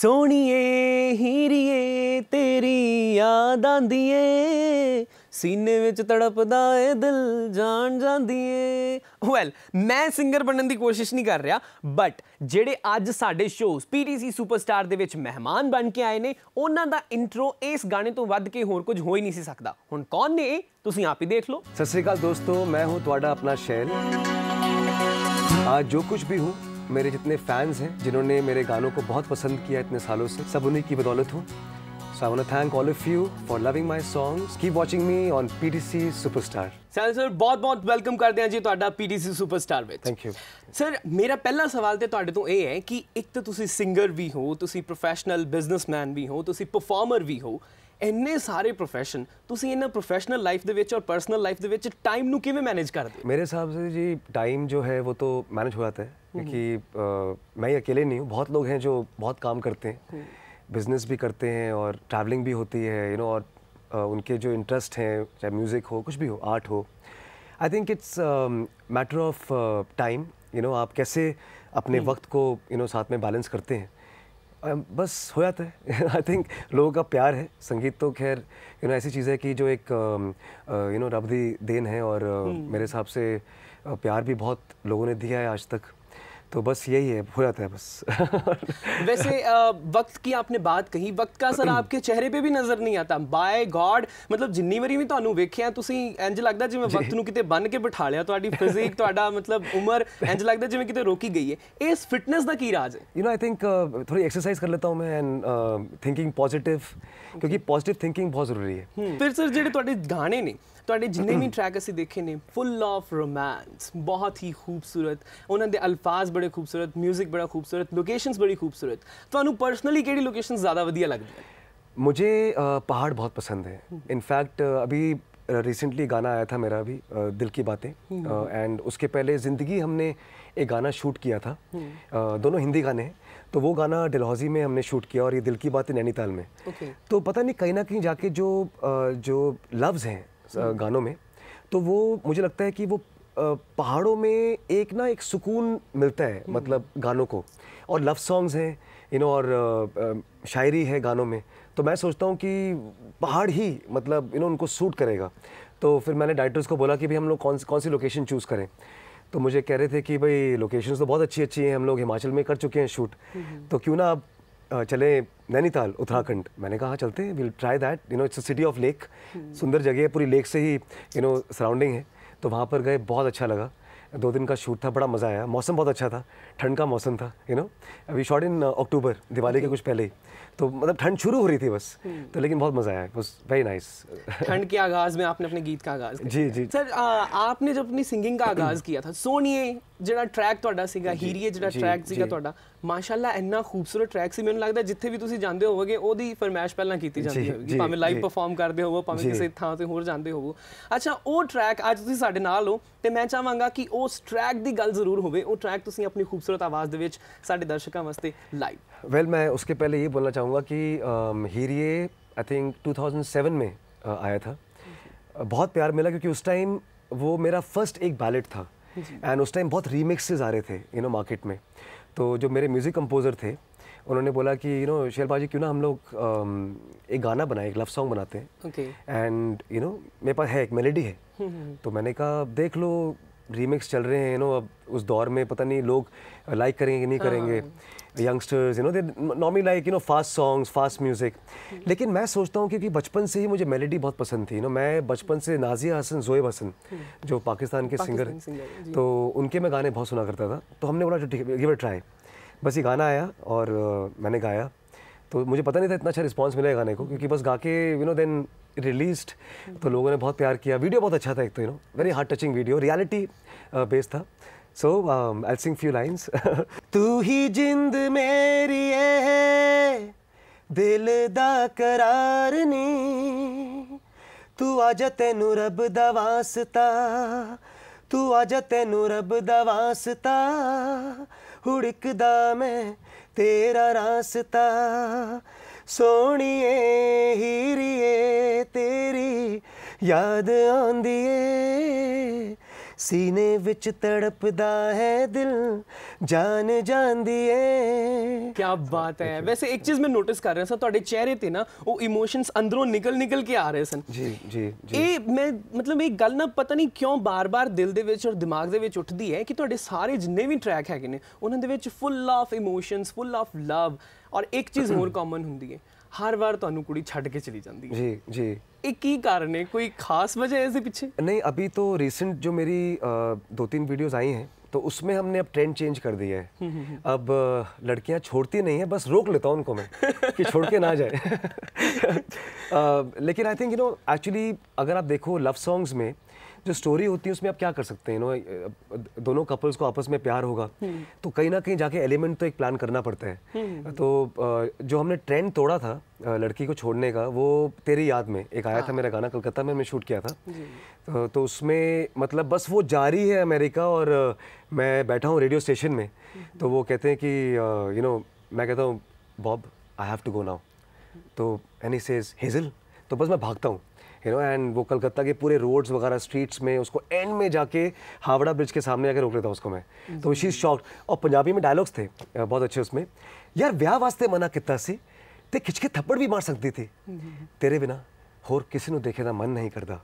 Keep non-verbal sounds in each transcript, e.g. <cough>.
ਸੋਣੀਏ ਹੀਰੀਏ ਤੇਰੀ ਯਾਦ ਆਂਦੀ ਏ ਸੀਨੇ ਵਿੱਚ ਤੜਪਦਾ ਏ ਦਿਲ ਜਾਣ ਜਾਂਦੀ ਏ ਵੈਲ ਮੈਂ ਸਿੰਗਰ ਬਣਨ ਦੀ ਕੋਸ਼ਿਸ਼ ਨਹੀਂ ਕਰ ਰਿਹਾ ਬਟ ਜਿਹੜੇ ਅੱਜ ਸਾਡੇ ਸ਼ੋਜ਼ ਪੀਟੀਸੀ ਸੁਪਰਸਟਾਰ ਦੇ ਵਿੱਚ ਮਹਿਮਾਨ ਬਣ ਕੇ ਆਏ ਨੇ ਉਹਨਾਂ ਦਾ ਇੰਟਰੋ ਇਸ ਗਾਣੇ ਤੋਂ ਵੱਧ ਕੇ ਹੋਰ ਕੁਝ ਹੋ ਹੀ ਨਹੀਂ ਸੀ ਸਕਦਾ ਹੁਣ ਕੌਣ ਨੇ ਤੁਸੀਂ ਆਪ ਹੀ ਦੇਖ ਲਓ ਸਤਿ ਸ੍ਰੀ ਅਕਾਲ ਦੋਸਤੋ ਮੈਂ ਹਾਂ ਤੁਹਾਡਾ ਆਪਣਾ ਸ਼ੈਲ ਆ ਜੋ ਕੁਝ ਵੀ ਹੂੰ मेरे जितने फैंस हैं जिन्होंने मेरे गानों को बहुत पसंद किया इतने सालों से सब उन्हीं की बदौलत हूँ So I want to thank all of you for loving my songs. Keep watching me on PTC Superstar. Sir sir ਬਹੁਤ ਬਹੁਤ ਵੈਲਕਮ ਕਰਦੇ ਹਾਂ ਜੀ ਤੁਹਾਡਾ PTC Superstar ਵਿੱਚ। Thank you. ਸਰ ਮੇਰਾ ਪਹਿਲਾ ਸਵਾਲ ਤੇ ਤੁਹਾਡੇ ਤੋਂ ਇਹ ਹੈ ਕਿ ਇੱਕ ਤਾਂ ਤੁਸੀਂ ਸਿੰਗਰ ਵੀ ਹੋ, ਤੁਸੀਂ ਪ੍ਰੋਫੈਸ਼ਨਲ ਬਿਜ਼ਨਸਮੈਨ ਵੀ ਹੋ, ਤੁਸੀਂ ਪਰਫਾਰਮਰ ਵੀ ਹੋ। ਇੰਨੇ ਸਾਰੇ profession ਤੁਸੀਂ ਇਹਨਾਂ professional life ਦੇ ਵਿੱਚ ਔਰ personal life ਦੇ ਵਿੱਚ time ਨੂੰ ਕਿਵੇਂ manage ਕਰਦੇ ਹੋ? ਮੇਰੇ ਹਿਸਾਬ ਸੇ ਜੀ time ਜੋ ਹੈ वो तो manage हो जाता है हम्म। क्योंकि मैं अकेले नहीं हूँ बहुत लोग हैं जो बहुत काम करते हैं हम्म। बिजनेस भी करते हैं और ट्रैवलिंग भी होती है यू नो और उनके जो इंटरेस्ट हैं चाहे म्यूज़िक हो कुछ भी हो आर्ट हो I think it's matter of time you know आप कैसे अपने हम्म। वक्त को यू you नो know, साथ में बैलेंस करते हैं बस हो जाता है आई <laughs> थिंक लोगों का प्यार है संगीत तो खैर यू नो ऐसी चीज़ है कि जो एक यू नो रबी देन है और uh, मेरे हिसाब से प्यार भी बहुत लोगों ने दिया है आज तक तो बस यही है हो जाता है बस <laughs> वैसे वक्त की आपने बात कही वक्त का असर <clears throat> आपके चेहरे पे भी नजर नहीं आता बाय गॉड मतलब जिन्नी वरी भी थानू वेखे हैं तुसी इंज लगदा जिम्मे वक्त नु किते बन के बिठा लिया फिजिक मतलब उम्र इंज लगदा जिम्मे किते रोकी गई है इस फिटनेस का की राज है यू नो आई थिंक थोड़ी एक्सरसाइज कर लेता हूँ मैं एंड थिंकिंग पॉजिटिव क्योंकि पॉजिटिव थिंकिंग बहुत जरूरी है हम्म। फिर सर जो गाने ने जिन्हें भी ट्रैक असं देखे ने फुल ऑफ रोमांस बहुत ही खूबसूरत उन्होंने अल्फाज बड़े खूबसूरत म्यूजिक बड़ा खूबसूरत लोकेशन बड़ी खूबसूरत थानू परसनली कि लोकेशन ज़्यादा वाइया लगते हैं मुझे पहाड़ बहुत पसंद है इनफैक्ट हम्म। अभी रिसेंटली गाना आया था मेरा अभी दिल की बातें एंड हम्म। उसके पहले जिंदगी हमने एक गाना शूट किया था दोनों हिंदी गाने हैं तो वो गाना डलहौजी में हमने शूट किया और ये दिल की बात है नैनीताल में okay. तो पता नहीं कहीं ना कहीं जाके जो जो लफ्ज़ हैं हम्म। गानों में तो वो मुझे लगता है कि वो पहाड़ों में एक ना एक सुकून मिलता है हम्म। मतलब गानों को और लव सॉन्ग्स हैं यू नो और शायरी है गानों में तो मैं सोचता हूँ कि पहाड़ ही मतलब यू नो उनको सूट करेगा तो फिर मैंने डायरेक्टर्स को बोला कि भाई हम लोग कौन कौन सी लोकेशन चूज़ करें तो मुझे कह रहे थे कि भाई लोकेशन तो बहुत अच्छी अच्छी हैं हम लोग हिमाचल में कर चुके हैं शूट हम्म। तो क्यों ना आप चले नैनीताल उत्तराखंड मैंने कहा हाँ, चलते हैं will try that you know it's city of lake सुंदर जगह है पूरी लेक से ही यू नो सराउंडिंग है तो वहाँ पर गए बहुत अच्छा लगा दो दिन का शूट था बड़ा मज़ा आया मौसम बहुत अच्छा था ठंड का मौसम था यू नो अभी शॉट इन अक्टूबर दिवाली के कुछ पहले ही तो मतलब ठंड शुरू हो रही थी बस हम्म। तो लेकिन बहुत मज़ा आया बस वेरी नाइस ठंड के आगाज़ में आपने अपने गीत का आगाज़ जी जी सर आ, आपने जब अपनी सिंगिंग का <clears throat> आगाज़ किया था सोनिए ਜਿਹੜਾ ਟਰੈਕ ਤੁਹਾਡਾ ਸੀਗਾ ਹੀਰੀਏ ਜਿਹੜਾ ਟਰੈਕ ਸੀਗਾ ਤੁਹਾਡਾ ਮਾਸ਼ਾਅੱਲਾ ਇੰਨਾ ਖੂਬਸੂਰਤ ਟਰੈਕ ਸੀ ਮੈਨੂੰ ਲੱਗਦਾ ਜਿੱਥੇ ਵੀ ਤੁਸੀਂ ਜਾਂਦੇ ਹੋਵੋਗੇ ਉਹਦੀ ਫਰਮਾਇਸ਼ ਪਹਿਲਾਂ ਕੀਤੀ ਜਾਂਦੀ ਹੋਵੇਗੀ ਭਾਵੇਂ ਲਾਈਵ ਪਰਫਾਰਮ ਕਰਦੇ ਹੋਵੋ ਭਾਵੇਂ ਕਿਸੇ ਥਾਂ ਤੇ ਹੋਰ ਜਾਂਦੇ ਹੋਵੋ ਅੱਛਾ ਉਹ ਟਰੈਕ ਅੱਜ ਤੁਸੀਂ ਸਾਡੇ ਨਾਲ ਹੋ ਤੇ ਮੈਂ ਚਾਹਾਂਗਾ ਕਿ ਉਸ ਟਰੈਕ ਦੀ ਗੱਲ ਜ਼ਰੂਰ ਹੋਵੇ ਉਹ ਟਰੈਕ ਤੁਸੀਂ ਆਪਣੀ ਖੂਬਸੂਰਤ ਆਵਾਜ਼ ਦੇ ਵਿੱਚ ਸਾਡੇ ਦਰਸ਼ਕਾਂ ਵਾਸਤੇ ਲਾਈਵ ਵੈਲ ਮੈਂ ਉਸਕੇ ਪਹਿਲੇ ਇਹ ਬੋਲਣਾ ਚਾਹੂੰਗਾ ਕਿ ਹੀਰੀਏ ਆਈ ਥਿੰਕ 2007 ਮੇ ਆਇਆ ਥਾ ਬਹੁਤ ਪਿਆਰ ਮਿਲਾ ਕਿਉਂਕਿ ਉਸ ਟਾਈਮ ਉਹ ਮੇਰਾ ਫਰਸਟ ਇੱਕ ਬੈਲਟ ਥਾ एंड उस टाइम बहुत रीमिक्सेज आ रहे थे यू नो मार्केट में तो जो मेरे म्यूज़िक कंपोज़र थे उन्होंने बोला कि यू नो शेर भाजी क्यों ना हम लोग um, एक गाना बनाए एक लव सॉन्ग बनाते हैं एंड यू नो मेरे पास है एक मेलेडी है <laughs> तो मैंने कहा देख लो रीमिक्स चल रहे हैं यू नो अब उस दौर में पता नहीं लोग लाइक करेंगे कि नहीं हाँ, करेंगे हाँ, हाँ। Youngsters you know they normally like you know fast songs fast music लेकिन मैं सोचता हूँ क्योंकि बचपन से ही मुझे मेलेडी बहुत पसंद थी यू नो मैं बचपन से नाजिया हसन जोएब हसन जो पाकिस्तान के सिंगर हैं तो उनके मैं गाने बहुत सुना करता था तो हमने बोला गिवर ट्राई बस ये गाना आया और मैंने गाया तो मुझे पता नहीं था इतना अच्छा रिस्पॉन्स मिला गाने को क्योंकि बस गा के यू नो देन रिलीज तो लोगों ने बहुत प्यार किया वीडियो बहुत अच्छा था एक तो you know very heart touching video reality based था So um, I'll sing few lines. ਤੂੰ ਹੀ ਜਿੰਦ ਮੇਰੀ ਏ ਦਿਲ ਦਾ ਕਰਾਰ ਨੇ ਤੂੰ ਆ ਜਾ ਤੈਨੂੰ ਰੱਬ ਦਾ ਵਾਸਤਾ ਤੂੰ ਆ ਜਾ ਤੈਨੂੰ ਰੱਬ ਦਾ ਵਾਸਤਾ ਹੁੜਕਦਾ ਮੈਂ ਤੇਰਾ ਰਾਸਤਾ ਸੋਹਣੀਏ ਹੀਰੀਏ ਤੇਰੀ ਯਾਦ ਆਉਂਦੀ ਏ ਸੀਨੇ ਵਿੱਚ ਤੜਪਦਾ ਹੈ ਦਿਲ ਜਾਣ ਜਾਂਦੀ ਏ ਕੀ ਬਾਤ ਹੈ ਵੈਸੇ ਇੱਕ ਚੀਜ਼ ਮੈਂ ਨੋਟਿਸ ਕਰ ਰਿਹਾ ਸਾਂ ਤੁਹਾਡੇ ਚਿਹਰੇ ਤੇ ਨਾ ਉਹ ਇਮੋਸ਼ਨਸ ਅੰਦਰੋਂ ਨਿਕਲ ਨਿਕਲ ਕੇ ਆ ਰਹੇ ਸਨ ਜੀ ਜੀ ਇਹ ਮੈਂ ਮਤਲਬ ਇਹ ਗੱਲ ਨਾ ਪਤਾ ਨਹੀਂ ਕਿਉਂ ਬਾਰ-ਬਾਰ ਦਿਲ ਦੇ ਵਿੱਚ ਔਰ ਦਿਮਾਗ ਦੇ ਵਿੱਚ ਉੱਠਦੀ ਹੈ ਕਿ ਤੁਹਾਡੇ ਸਾਰੇ ਜਿੰਨੇ ਵੀ ਟਰੈਕ ਹੈਗੇ ਨੇ ਉਹਨਾਂ ਦੇ ਵਿੱਚ full of emotions full of love ਔਰ ਇੱਕ ਚੀਜ਼ <clears throat> ਹੋਰ ਕਾਮਨ ਹੁੰਦੀ ਹੈ ਹਰ ਵਾਰ ਤੁਹਾਨੂੰ ਕੁੜੀ ਛੱਡ ਕੇ ਚਲੀ ਜਾਂਦੀ ਹੈ ਜੀ ਜੀ एक ही कारण है कोई खास वजह है इसके पीछे नहीं अभी तो रिसेंट जो मेरी दो तीन वीडियोस आई हैं तो उसमें हमने अब ट्रेंड चेंज कर दिया है हम्म, हम्म, हम्म। अब लड़कियां छोड़ती नहीं है बस रोक लेता हूँ उनको मैं कि छोड़ के ना जाए <laughs> लेकिन I think you know actually अगर आप देखो लव सॉन्ग्स में जो स्टोरी होती है उसमें आप क्या कर सकते हैं नो दोनों कपल्स को आपस में प्यार होगा हम्म। तो कहीं ना कहीं जाके एलिमेंट तो एक प्लान करना पड़ता है हम्म। तो जो हमने ट्रेंड तोड़ा था लड़की को छोड़ने का वो तेरी याद में एक आया था हाँ। मेरा गाना कलकत्ता में शूट किया था तो, तो उसमें मतलब बस वो जारी है अमेरिका और मैं बैठा हूँ रेडियो स्टेशन में हम्म। तो वो कहते हैं कि यू नो मैं कहता हूँ Bob I have to go now तो एनी सेज हेजल तो बस मैं भागता हूँ यू नो एंड वो कलकत्ता के पूरे रोड्स वगैरह स्ट्रीट्स में उसको एंड में जाके हावड़ा ब्रिज के सामने आकर रोक लेता उसको मैं तो शी शॉक और पंजाबी में डायलॉग्स थे बहुत अच्छे उसमें यार ब्याह वास्ते मना कितना सी ते खिंच के थप्पड़ भी मार सकती थी तेरे बिना और किसी ने देखे का मन नहीं करता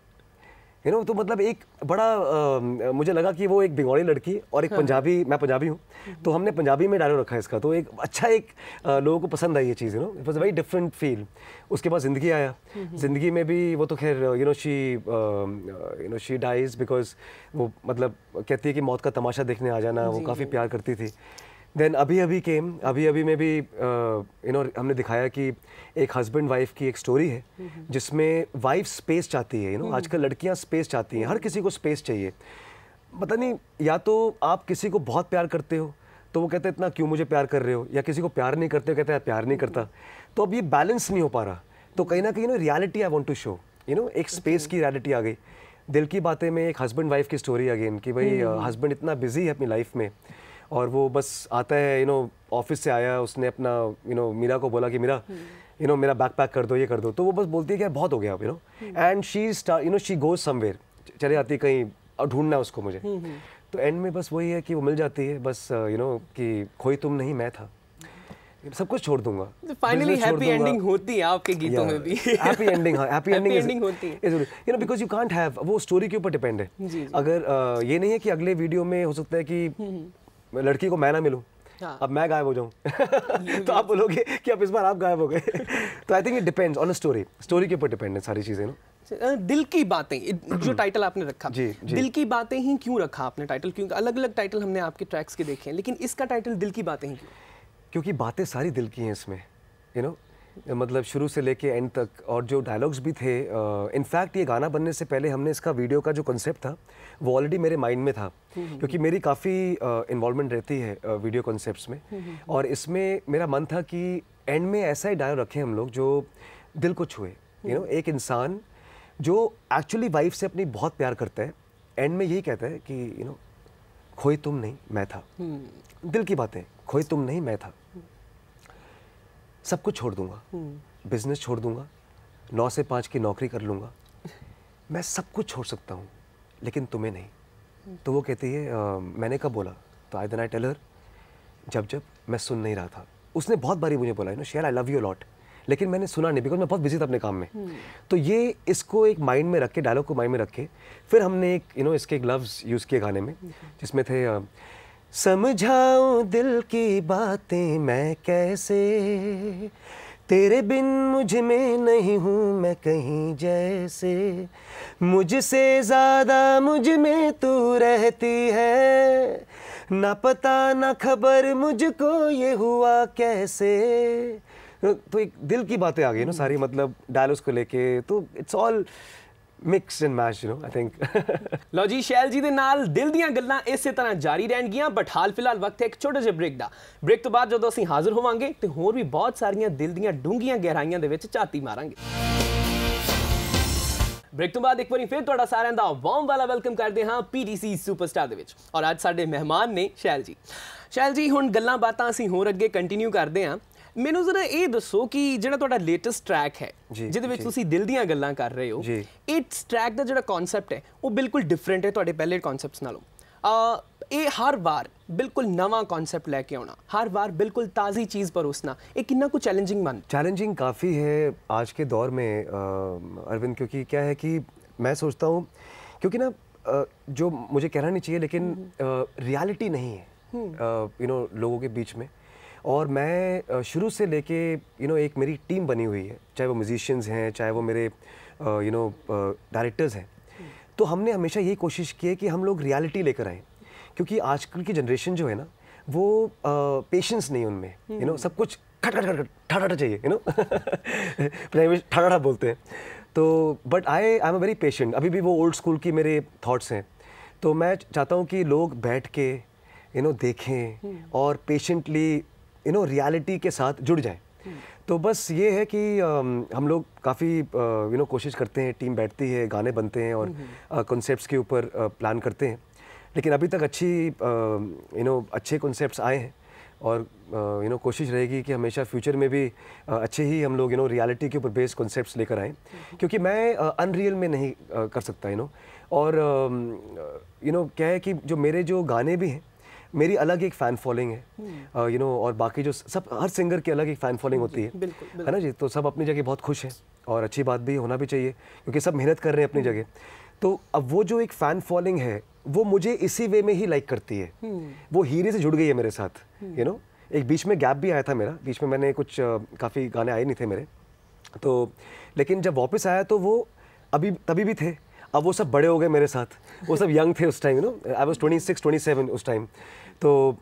यू नो तो मतलब एक बड़ा आ, मुझे लगा कि वो एक बंगाली लड़की और एक हाँ। पंजाबी मैं पंजाबी हूँ तो हमने पंजाबी में डायलॉग रखा इसका तो एक अच्छा एक आ, लोगों को पसंद आई ये चीज़ you know it was very different feel उसके बाद ज़िंदगी आया ज़िंदगी में भी वो तो खैर you know she you know she dies because वो मतलब कहती है कि मौत का तमाशा देखने आ जाना वो काफ़ी प्यार करती थी देन अभी अभी केम अभी अभी में भी यू uh, नो हमने दिखाया कि एक हस्बैंड वाइफ की एक स्टोरी है जिसमें वाइफ स्पेस चाहती है यू नो हम्म। आजकल लड़कियां स्पेस चाहती हैं हर हम्म। किसी को स्पेस चाहिए पता नहीं या तो आप किसी को बहुत प्यार करते हो तो वो कहते हैं इतना क्यों मुझे प्यार कर रहे हो या किसी को प्यार नहीं करते हो कहते हैं प्यार नहीं करता हम्म। तो अब ये बैलेंस नहीं हो पा रहा तो कहीं ना कहीं ना reality I want to show you know एक स्पेस की रियलिटी आ गई दिल की बातें में एक हस्बैंड वाइफ की स्टोरी अगेन कि भाई हस्बैंड uh, इतना बिजी है अपनी लाइफ में और वो बस आता है यू नो ऑफिस से आया उसने अपना यू नो मीरा को बोला कि मीरा यू हम्म। नो मेरा बैक पैक कर दो ये कर दो तो वो बस बोलती है कि बहुत हो गया you know and she you know she goes somewhere चले जाती है कहीं और ढूंढना उसको मुझे हम्म, हम्म। तो एंड में बस वही है कि वो मिल जाती है बस यू uh, नो कि खोई तुम नहीं मैं था सब कुछ छोड़ दूंगा फाइनली हैप्पी एंडिंग होती है आपके गीतों yeah, में भी हैप्पी एंडिंग हां हैप्पी एंडिंग होती है you know because you can't have वो स्टोरी के ऊपर डिपेंड है जी, जी. अगर uh, ये नहीं है कि अगले वीडियो में हो सकता है कि लड़की को मैं ना मिलूँ हाँ। अब मैं गायब हो जाऊँ <laughs> <laughs> तो आप बोलोगे कि अब इस बार आप गायब हो गए <laughs> तो I think it depends on a story story के ऊपर डिपेंड है सारी चीज़ें ना दिल की बातें जो टाइटल <clears throat> आपने रखा जी, जी. दिल की बातें ही क्यों रखा आपने टाइटल क्योंकि अलग अलग टाइटल हमने आपके ट्रैक्स के देखे हैं लेकिन इसका टाइटल दिल की बातें ही क्यों क्योंकि बातें सारी दिल की हैं इसमें यू you नो know, मतलब शुरू से लेके एंड तक और जो डायलॉग्स भी थे इनफैक्ट ये गाना बनने से पहले हमने इसका वीडियो का जो कंसेप्ट था वो ऑलरेडी मेरे माइंड में था हम्म। क्योंकि मेरी काफ़ी uh, रहती है वीडियो कॉन्सेप्ट्स में हम्म, हम्म, और इसमें मेरा मन था कि एंड में ऐसा ही डायलॉग रखें हम लोग जो दिल को छुए यू नो एक इंसान जो एक्चुअली वाइफ से अपनी बहुत प्यार करता है एंड में यही कहता है कि यू नो खोई तुम नहीं मैं था दिल की बातें खोई तुम नहीं मैं था सब कुछ छोड़ दूंगा हम्म। बिजनेस छोड़ दूंगा नौ से पाँच की नौकरी कर लूँगा मैं सब कुछ छोड़ सकता हूँ लेकिन तुम्हें नहीं तो वो कहती है आ, मैंने कब बोला तो आई दिन आई टेलर जब जब मैं सुन नहीं रहा था उसने बहुत बारी मुझे बोला you know share I love you lot लेकिन मैंने सुना नहीं बिकॉज मैं बहुत बिजी था अपने काम में हम्म। तो ये इसको एक माइंड में रख के डायलॉग को माइंड में रख के फिर हमने एक यू you नो know, इसके एक लफ्ज़ यूज़ किए गाने में हम्म। जिसमें थे समझाऊं दिल की बातें मैं कैसे तेरे बिन मुझ में नहीं हूँ मैं कहीं जैसे मुझसे ज़्यादा मुझ में तू रहती है ना पता ना खबर मुझको ये हुआ कैसे तो एक दिल की बातें आ गई ना सारी मतलब डायलॉग्स को लेके तो it's all all... mix and match you نو I think ਲਓ ਜੀ ਸ਼ੈਲ ਜੀ ਦੇ ਨਾਲ ਦਿਲ ਦੀਆਂ ਗੱਲਾਂ ਇਸੇ ਤਰ੍ਹਾਂ ਜਾਰੀ ਰਹਿਣਗੀਆਂ ਬਟ ਹਾਲ ਫਿਲਹਾਲ ਵਕਤ ਹੈ ਇੱਕ ਛੋਟੇ ਜਿਹੇ ਬ੍ਰੇਕ ਦਾ ਬ੍ਰੇਕ ਤੋਂ ਬਾਅਦ ਜਦੋਂ ਅਸੀਂ ਹਾਜ਼ਰ ਹੋਵਾਂਗੇ ਤੇ ਹੋਰ ਵੀ ਬਹੁਤ ਸਾਰੀਆਂ ਦਿਲ ਦੀਆਂ ਡੂੰਘੀਆਂ ਗਹਿਰਾਈਆਂ ਦੇ ਵਿੱਚ ਝਾਤੀ ਮਾਰਾਂਗੇ ਬ੍ਰੇਕ ਤੋਂ ਬਾਅਦ ਇੱਕ ਵਾਰੀ ਫੇਰ ਤੁਹਾਡਾ ਸਾਰਿਆਂ ਦਾ ਵਾਰਮ ਵਾਲਾ ਵੈਲਕਮ ਕਰਦੇ ਹਾਂ ਪੀਡੀਸੀ ਸੁਪਰਸਟਾਰ ਦੇ ਵਿੱਚ ਔਰ ਅੱਜ ਸਾਡੇ ਮਹਿਮਾਨ ਨੇ ਸ਼ੈਲ ਜੀ ਸ਼ੈਲ ਜੀ ਹੁਣ ਗੱਲਾਂ ਬਾਤਾਂ ਅਸੀਂ ਹੋਰ ਅੱਗੇ ਕੰਟੀਨਿਊ ਕਰਦੇ ਹਾਂ मैं जरा यह दसो कि जो लेटेस्ट ट्रैक है जिद दिल दल कर रहे हो इस ट्रैक का जो कॉन्सैप्ट है वह बिल्कुल डिफरेंट है तो पहले कॉन्सैप्ट ये हर बार बिल्कुल नवा कॉन्सैप्ट लैके आना हर बार बिल्कुल ताज़ी चीज़ परोसना एक कि चैलेंजिंग मन चैलेंजिंग काफ़ी है आज के दौर में अरविंद क्योंकि क्या है कि मैं सोचता हूँ क्योंकि ना जो मुझे कहना नहीं चाहिए लेकिन रियलिटी नहीं है यू नो लोगों के बीच में और मैं शुरू से लेके यू नो एक मेरी टीम बनी हुई है चाहे वो म्यूजिशियंस हैं चाहे वो मेरे यू नो डायरेक्टर्स हैं तो हमने हमेशा यही कोशिश की है कि हम लोग रियलिटी लेकर आएँ क्योंकि आजकल की जनरेशन जो है ना वो पेशेंस नहीं उनमें यू नो हम्म। सब कुछ खट खट खट ठाठा ठा चाहिए यू नो पंजाबी ठाठा ठा बोलते हैं तो but I I am very patient अभी भी वो ओल्ड स्कूल की मेरे थाट्स हैं तो मैं चाहता हूँ कि लोग बैठ के यू नो देखें हम्म। और पेशेंटली यू नो रियलिटी के साथ जुड़ जाए तो बस ये है कि हम लोग काफ़ी यू नो कोशिश करते हैं टीम बैठती है गाने बनते हैं और कॉन्सेप्ट्स हम्म। के ऊपर प्लान करते हैं लेकिन अभी तक अच्छी यू नो अच्छे कॉन्सेप्ट्स आए हैं और यू नो कोशिश रहेगी कि हमेशा फ्यूचर में भी अच्छे ही हम लोग यू नो रियलिटी के ऊपर बेस्ड कॉन्सेप्ट्स लेकर आएँ हम्म। क्योंकि मैं अनरियल में नहीं कर सकता यू नो और यू नो क्या है कि जो मेरे जो गाने भी हैं मेरी अलग एक फ़ैन फॉलोइंग है यू हम्म। नो और बाकी जो सब हर सिंगर की अलग एक फ़ैन फॉलोइंग होती है है ना जी तो सब अपनी जगह बहुत खुश हैं और अच्छी बात भी होना भी चाहिए क्योंकि सब मेहनत कर रहे हैं अपनी हम्म। जगह तो अब वो जो एक फ़ैन फॉलोइंग है वो मुझे इसी वे में ही लाइक करती है हम्म। वो हीरे से जुड़ गई है मेरे साथ यू नो एक बीच में गैप भी आया था मेरा बीच में मैंने कुछ काफ़ी गाने आए नहीं थे मेरे तो लेकिन जब वापस आया तो वो अभी तभी भी थे अब वो सब बड़े हो गए मेरे साथ वो <laughs> सब यंग थे उस time you know I was twenty six twenty seven उस टाइम तो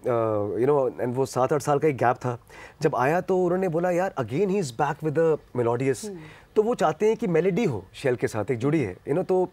यू नो एंड वो सात आठ साल का एक गैप था जब आया तो उन्होंने बोला यार again he is back with the melodious तो वो चाहते हैं कि मेलेडी हो शेल के साथ एक जुड़ी है यू नो तो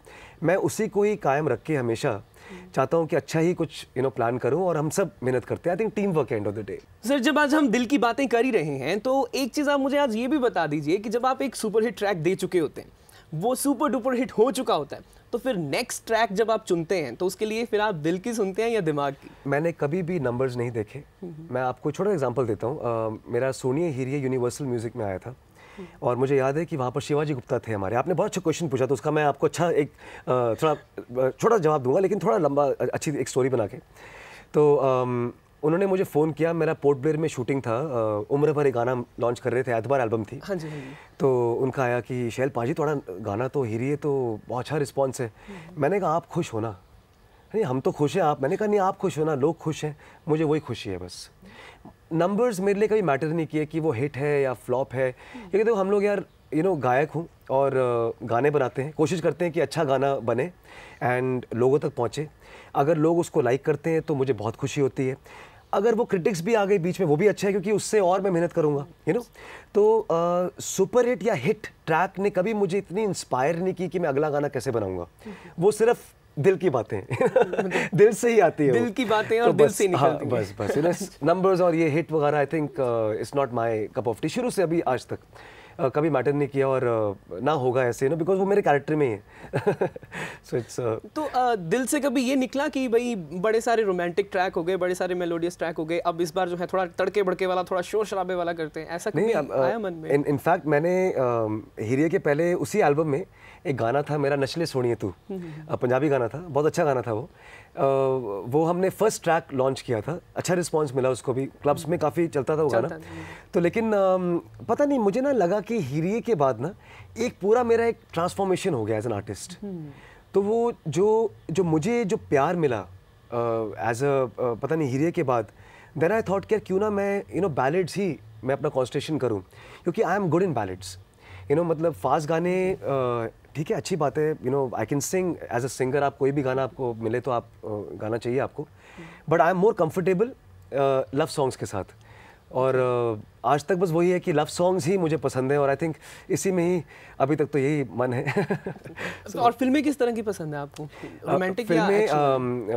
मैं उसी को ही कायम रख के हमेशा hmm. चाहता हूँ कि अच्छा ही कुछ यू नो प्लान करूँ और हम सब मेहनत करते हैं I think team work end of the day sir जब आज हम दिल की बातें कर ही रहे हैं तो एक चीज़ आप मुझे आज ये भी बता दीजिए कि जब आप एक सुपरहिट ट्रैक दे चुके होते हैं वो सुपर डुपर हिट हो चुका होता है तो फिर नेक्स्ट ट्रैक जब आप चुनते हैं तो उसके लिए फिर आप दिल की सुनते हैं या दिमाग की मैंने कभी भी नंबर्स नहीं देखे मैं आपको छोटा एग्जांपल देता हूँ मेरा सोनिया हीरिया यूनिवर्सल म्यूज़िक में आया था हम्म। और मुझे याद है कि वहाँ पर शिवाजी गुप्ता थे हमारे आपने बहुत अच्छा क्वेश्चन पूछा तो उसका मैं आपको अच्छा एक थोड़ा छोटा जवाब दूंगा लेकिन थोड़ा लंबा अच्छी एक स्टोरी बना के तो उन्होंने मुझे फ़ोन किया मेरा पोर्ट ब्लेयर में शूटिंग था उम्र भर एक गाना लॉन्च कर रहे थे एतबार एल्बम थी हाँ जी हाँ जी तो उनका आया कि शैल पाजी थोड़ा गाना तो है तो बहुत अच्छा रिस्पॉन्स है हम्म। मैंने कहा आप खुश हो ना नहीं हम तो खुश हैं आप मैंने कहा नहीं आप खुश हो ना लोग खुश हैं मुझे वही खुशी है बस नंबर्स मेरे लिए कभी मैटर नहीं किए कि वो हिट है या फ्लॉप है हम्म। क्योंकि देखो हम लोग यार यू नो गायक हूँ और गाने बनाते हैं कोशिश करते हैं कि अच्छा गाना बने एंड लोगों तक पहुँचे अगर लोग उसको लाइक करते हैं तो मुझे बहुत खुशी होती है अगर वो क्रिटिक्स भी आ गए बीच में वो भी अच्छा है क्योंकि उससे और मैं मेहनत करूँगा यू नो तो सुपर हिट या हिट ट्रैक ने कभी मुझे इतनी इंस्पायर नहीं की कि मैं अगला गाना कैसे बनाऊंगा वो सिर्फ दिल की बातें <laughs> दिल से ही आती है दिल की बातें और तो दिल बस, से ही हाँ, बस बस नंबर्स और ये हिट वगैरह I think it's not my cup of tea शुरू से अभी आज तक कभी मैटर नहीं किया और ना होगा ऐसे ना बिकॉज वो मेरे कैरेक्टर में है सो <laughs> इट्स तो दिल से कभी ये निकला कि भाई बड़े सारे रोमांटिक ट्रैक हो गए बड़े सारे मेलोडियस ट्रैक हो गए अब इस बार जो है थोड़ा तड़के भड़के वाला थोड़ा शोर शराबे वाला करते हैं ऐसा कभी आया मन में इनफैक्ट मैंने हीरे के पहले उसी एल्बम में एक गाना था मेरा नचले सोनिए तू हम्म, हम्म, हम्म। पंजाबी गाना था बहुत अच्छा गाना था वो वो हमने फर्स्ट ट्रैक लॉन्च किया था अच्छा रिस्पांस मिला उसको भी क्लब्स में काफ़ी चलता था वो गाना तो लेकिन पता नहीं मुझे ना लगा कि हीरिए के बाद ना एक पूरा मेरा एक ट्रांसफॉर्मेशन हो गया एज एन आर्टिस्ट तो वो जो जो मुझे जो प्यार मिला एज अ पता नहीं हीरिए के बाद देन आई थॉट केयर क्यों ना मैं यू नो बैलेट्स ही मैं अपना कॉन्स्ट्रेशन करूँ क्योंकि I am good in ballads you know मतलब फास्ट गाने ठीक है अच्छी बात है you know I can sing as a singer आप कोई भी गाना आपको मिले तो आप गाना चाहिए आपको but I am more comfortable love songs के साथ और uh, आज तक बस वही है कि लव सॉन्ग्स ही मुझे पसंद है और आई थिंक इसी में ही अभी तक तो यही मन है so, <laughs> तो और फिल्में किस तरह की पसंद है आपको रोमांटिक uh, फिल्में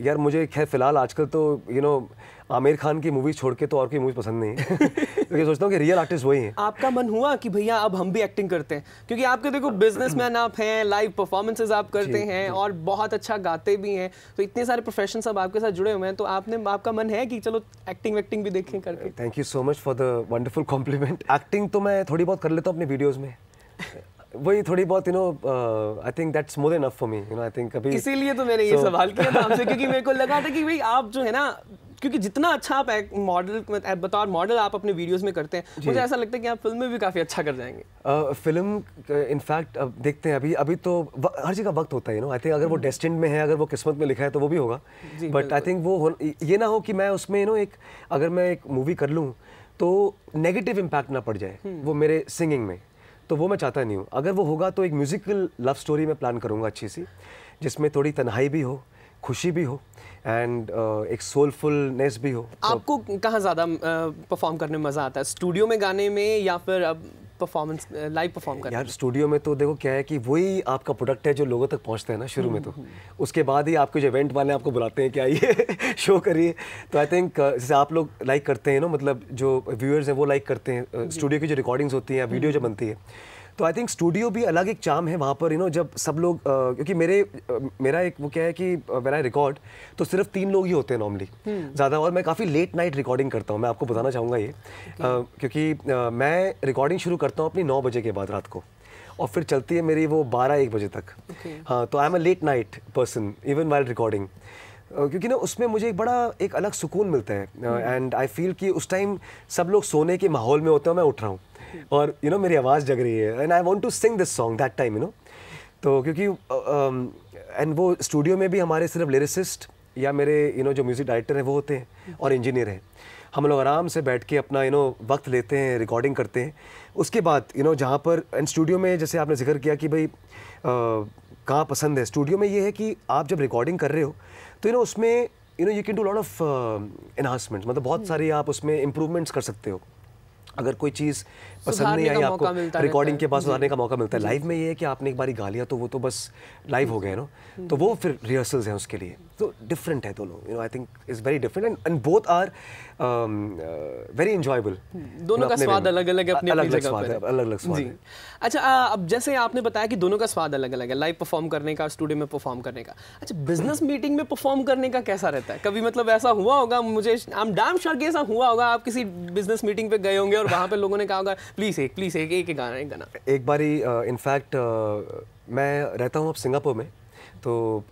यार मुझे खैर फिलहाल आजकल तो यू नो आमिर खान की मूवी छोड़ के तो और कोई मूवी पसंद नहीं है <laughs> क्योंकि सोचता हूँ कि रियल आर्टिस्ट वही हैं आपका मन हुआ कि भैया अब हम भी एक्टिंग करते हैं क्योंकि आपके देखो बिजनेस मैन आप हैं लाइव परफॉर्मेंसेज आप करते हैं और बहुत अच्छा गाते भी हैं तो इतने सारे प्रोफेशन सब आपके साथ जुड़े हुए हैं तो आपने आपका मन है कि चलो एक्टिंग वैक्टिंग भी देखें करके thank you so much for the wonderful compliment acting तो मैं थोड़ी बहुत कर लेता हूँ अपने वीडियोज़ में वही थोड़ी बहुत you know I think that's more than for me you know I think अभी इसीलिए तो मैंने so, ये सवाल किया था <laughs> आपसे क्योंकि मेरे को लगा था कि भाई आप जो है ना क्योंकि जितना अच्छा आप मॉडल बतौर मॉडल आप अपने वीडियोस में करते हैं मुझे ऐसा लगता है कि आप फिल्म में भी काफ़ी अच्छा कर जाएंगे फिल्म uh, इनफैक्ट uh, अब देखते हैं अभी अभी तो हर चीज़ का वक्त होता है यू नो आई थिंक अगर वो डेस्टिन हम्म। में है अगर वो किस्मत में लिखा है तो वो भी होगा बट आई थिंक वो ये ना हो कि मैं उसमें यू नो एक अगर मैं एक मूवी कर लूँ तो नेगेटिव इम्पैक्ट ना पड़ जाए हम्म। वो मेरे सिंगिंग में तो वो मैं चाहता नहीं हूँ अगर वो होगा तो एक म्यूज़िकल लव स्टोरी मैं प्लान करूँगा अच्छी सी जिसमें थोड़ी तन्हाई भी हो खुशी भी हो एंड uh, एक सोलफुलनेस भी हो तो आपको कहाँ ज़्यादा परफॉर्म uh, करने में मज़ा आता है स्टूडियो में गाने में या फिर अब परफॉर्मेंस लाइव परफॉर्म कर यार स्टूडियो में तो देखो क्या है कि वही आपका प्रोडक्ट है जो लोगों तक पहुंचता है ना शुरू में तो हम्म, हम्म, हम्म। उसके बाद ही आपके जो इवेंट वाले आपको बुलाते हैं कि आइए शो <laughs> करिए तो आई थिंक uh, जैसे आप लोग लाइक करते हैं ना मतलब जो व्यूअर्स हैं वो लाइक करते हैं स्टूडियो uh, की जो रिकॉर्डिंग्स होती हैं वीडियो जो बनती है तो आई थिंक स्टूडियो भी अलग एक चाम है वहाँ पर यू नो जब सब लोग क्योंकि मेरे मेरा एक वो क्या है कि वेन आई रिकॉर्ड तो सिर्फ तीन लोग ही होते हैं नॉर्मली हम्म। ज़्यादा और मैं काफ़ी लेट नाइट रिकॉर्डिंग करता हूँ मैं आपको बताना चाहूँगा ये क्योंकि मैं रिकॉर्डिंग शुरू करता हूँ अपनी नौ बजे के बाद रात को और फिर चलती है मेरी वो बारह एक बजे तक हाँ तो I am a late night person even while recording क्योंकि ना उसमें मुझे एक बड़ा एक अलग सुकून मिलता है एंड आई फील कि उस टाइम सब लोग सोने के माहौल में होते हैं मैं उठ रहा हूँ और यू नो मेरी आवाज़ जग रही है and I want to sing this song that time you know तो क्योंकि एंड वो स्टूडियो में भी हमारे सिर्फ लिरिसिस्ट या मेरे यू नो जो म्यूज़िक डायरेक्टर हैं वो होते हैं और इंजीनियर हैं हम लोग आराम से बैठ के अपना यू नो वक्त लेते हैं रिकॉर्डिंग करते हैं उसके बाद यू नो जहाँ पर एंड स्टूडियो में जैसे आपने जिक्र किया कि भाई कहाँ पसंद है स्टूडियो में ये है कि आप जब रिकॉर्डिंग कर रहे हो तो यू नो उसमें you know you can do lot of enhancements मतलब बहुत सारी hmm. आप उसमें इम्प्रूवमेंट्स कर सकते हो अगर कोई चीज़ पसंद नहीं आई आपको रिकॉर्डिंग के पास सुधारने का मौका मिलता है लाइव में ये है कि आपने एक बारी गा लिया तो वो तो बस लाइव हो गए ना हम्म। तो वो फिर रिहर्सल्स हैं उसके लिए तो डिफरेंट है दोनों you know I think is very different and and both are very enjoyable दोनों का स्वाद अलग अलग है अपने अलग अलग स्वाद है अलग अलग स्वाद अच्छा अब जैसे आपने बताया कि दोनों का स्वाद अलग अलग है लाइव परफॉर्म करने का स्टूडियो में परफॉर्म करने का अच्छा बिजनेस मीटिंग <clears throat> में परफॉर्म करने का कैसा रहता है कभी मतलब ऐसा हुआ होगा मुझे आई एम डैम श्योर कि ऐसा हुआ होगा आप किसी बिजनेस मीटिंग पे गए होंगे होंगे और वहाँ पर लोगों ने कहा होगा प्लीज़ एक प्लीज़ एक एक गाना एक गाना एक बारी इनफैक्ट मैं रहता हूँ अब सिंगापुर में तो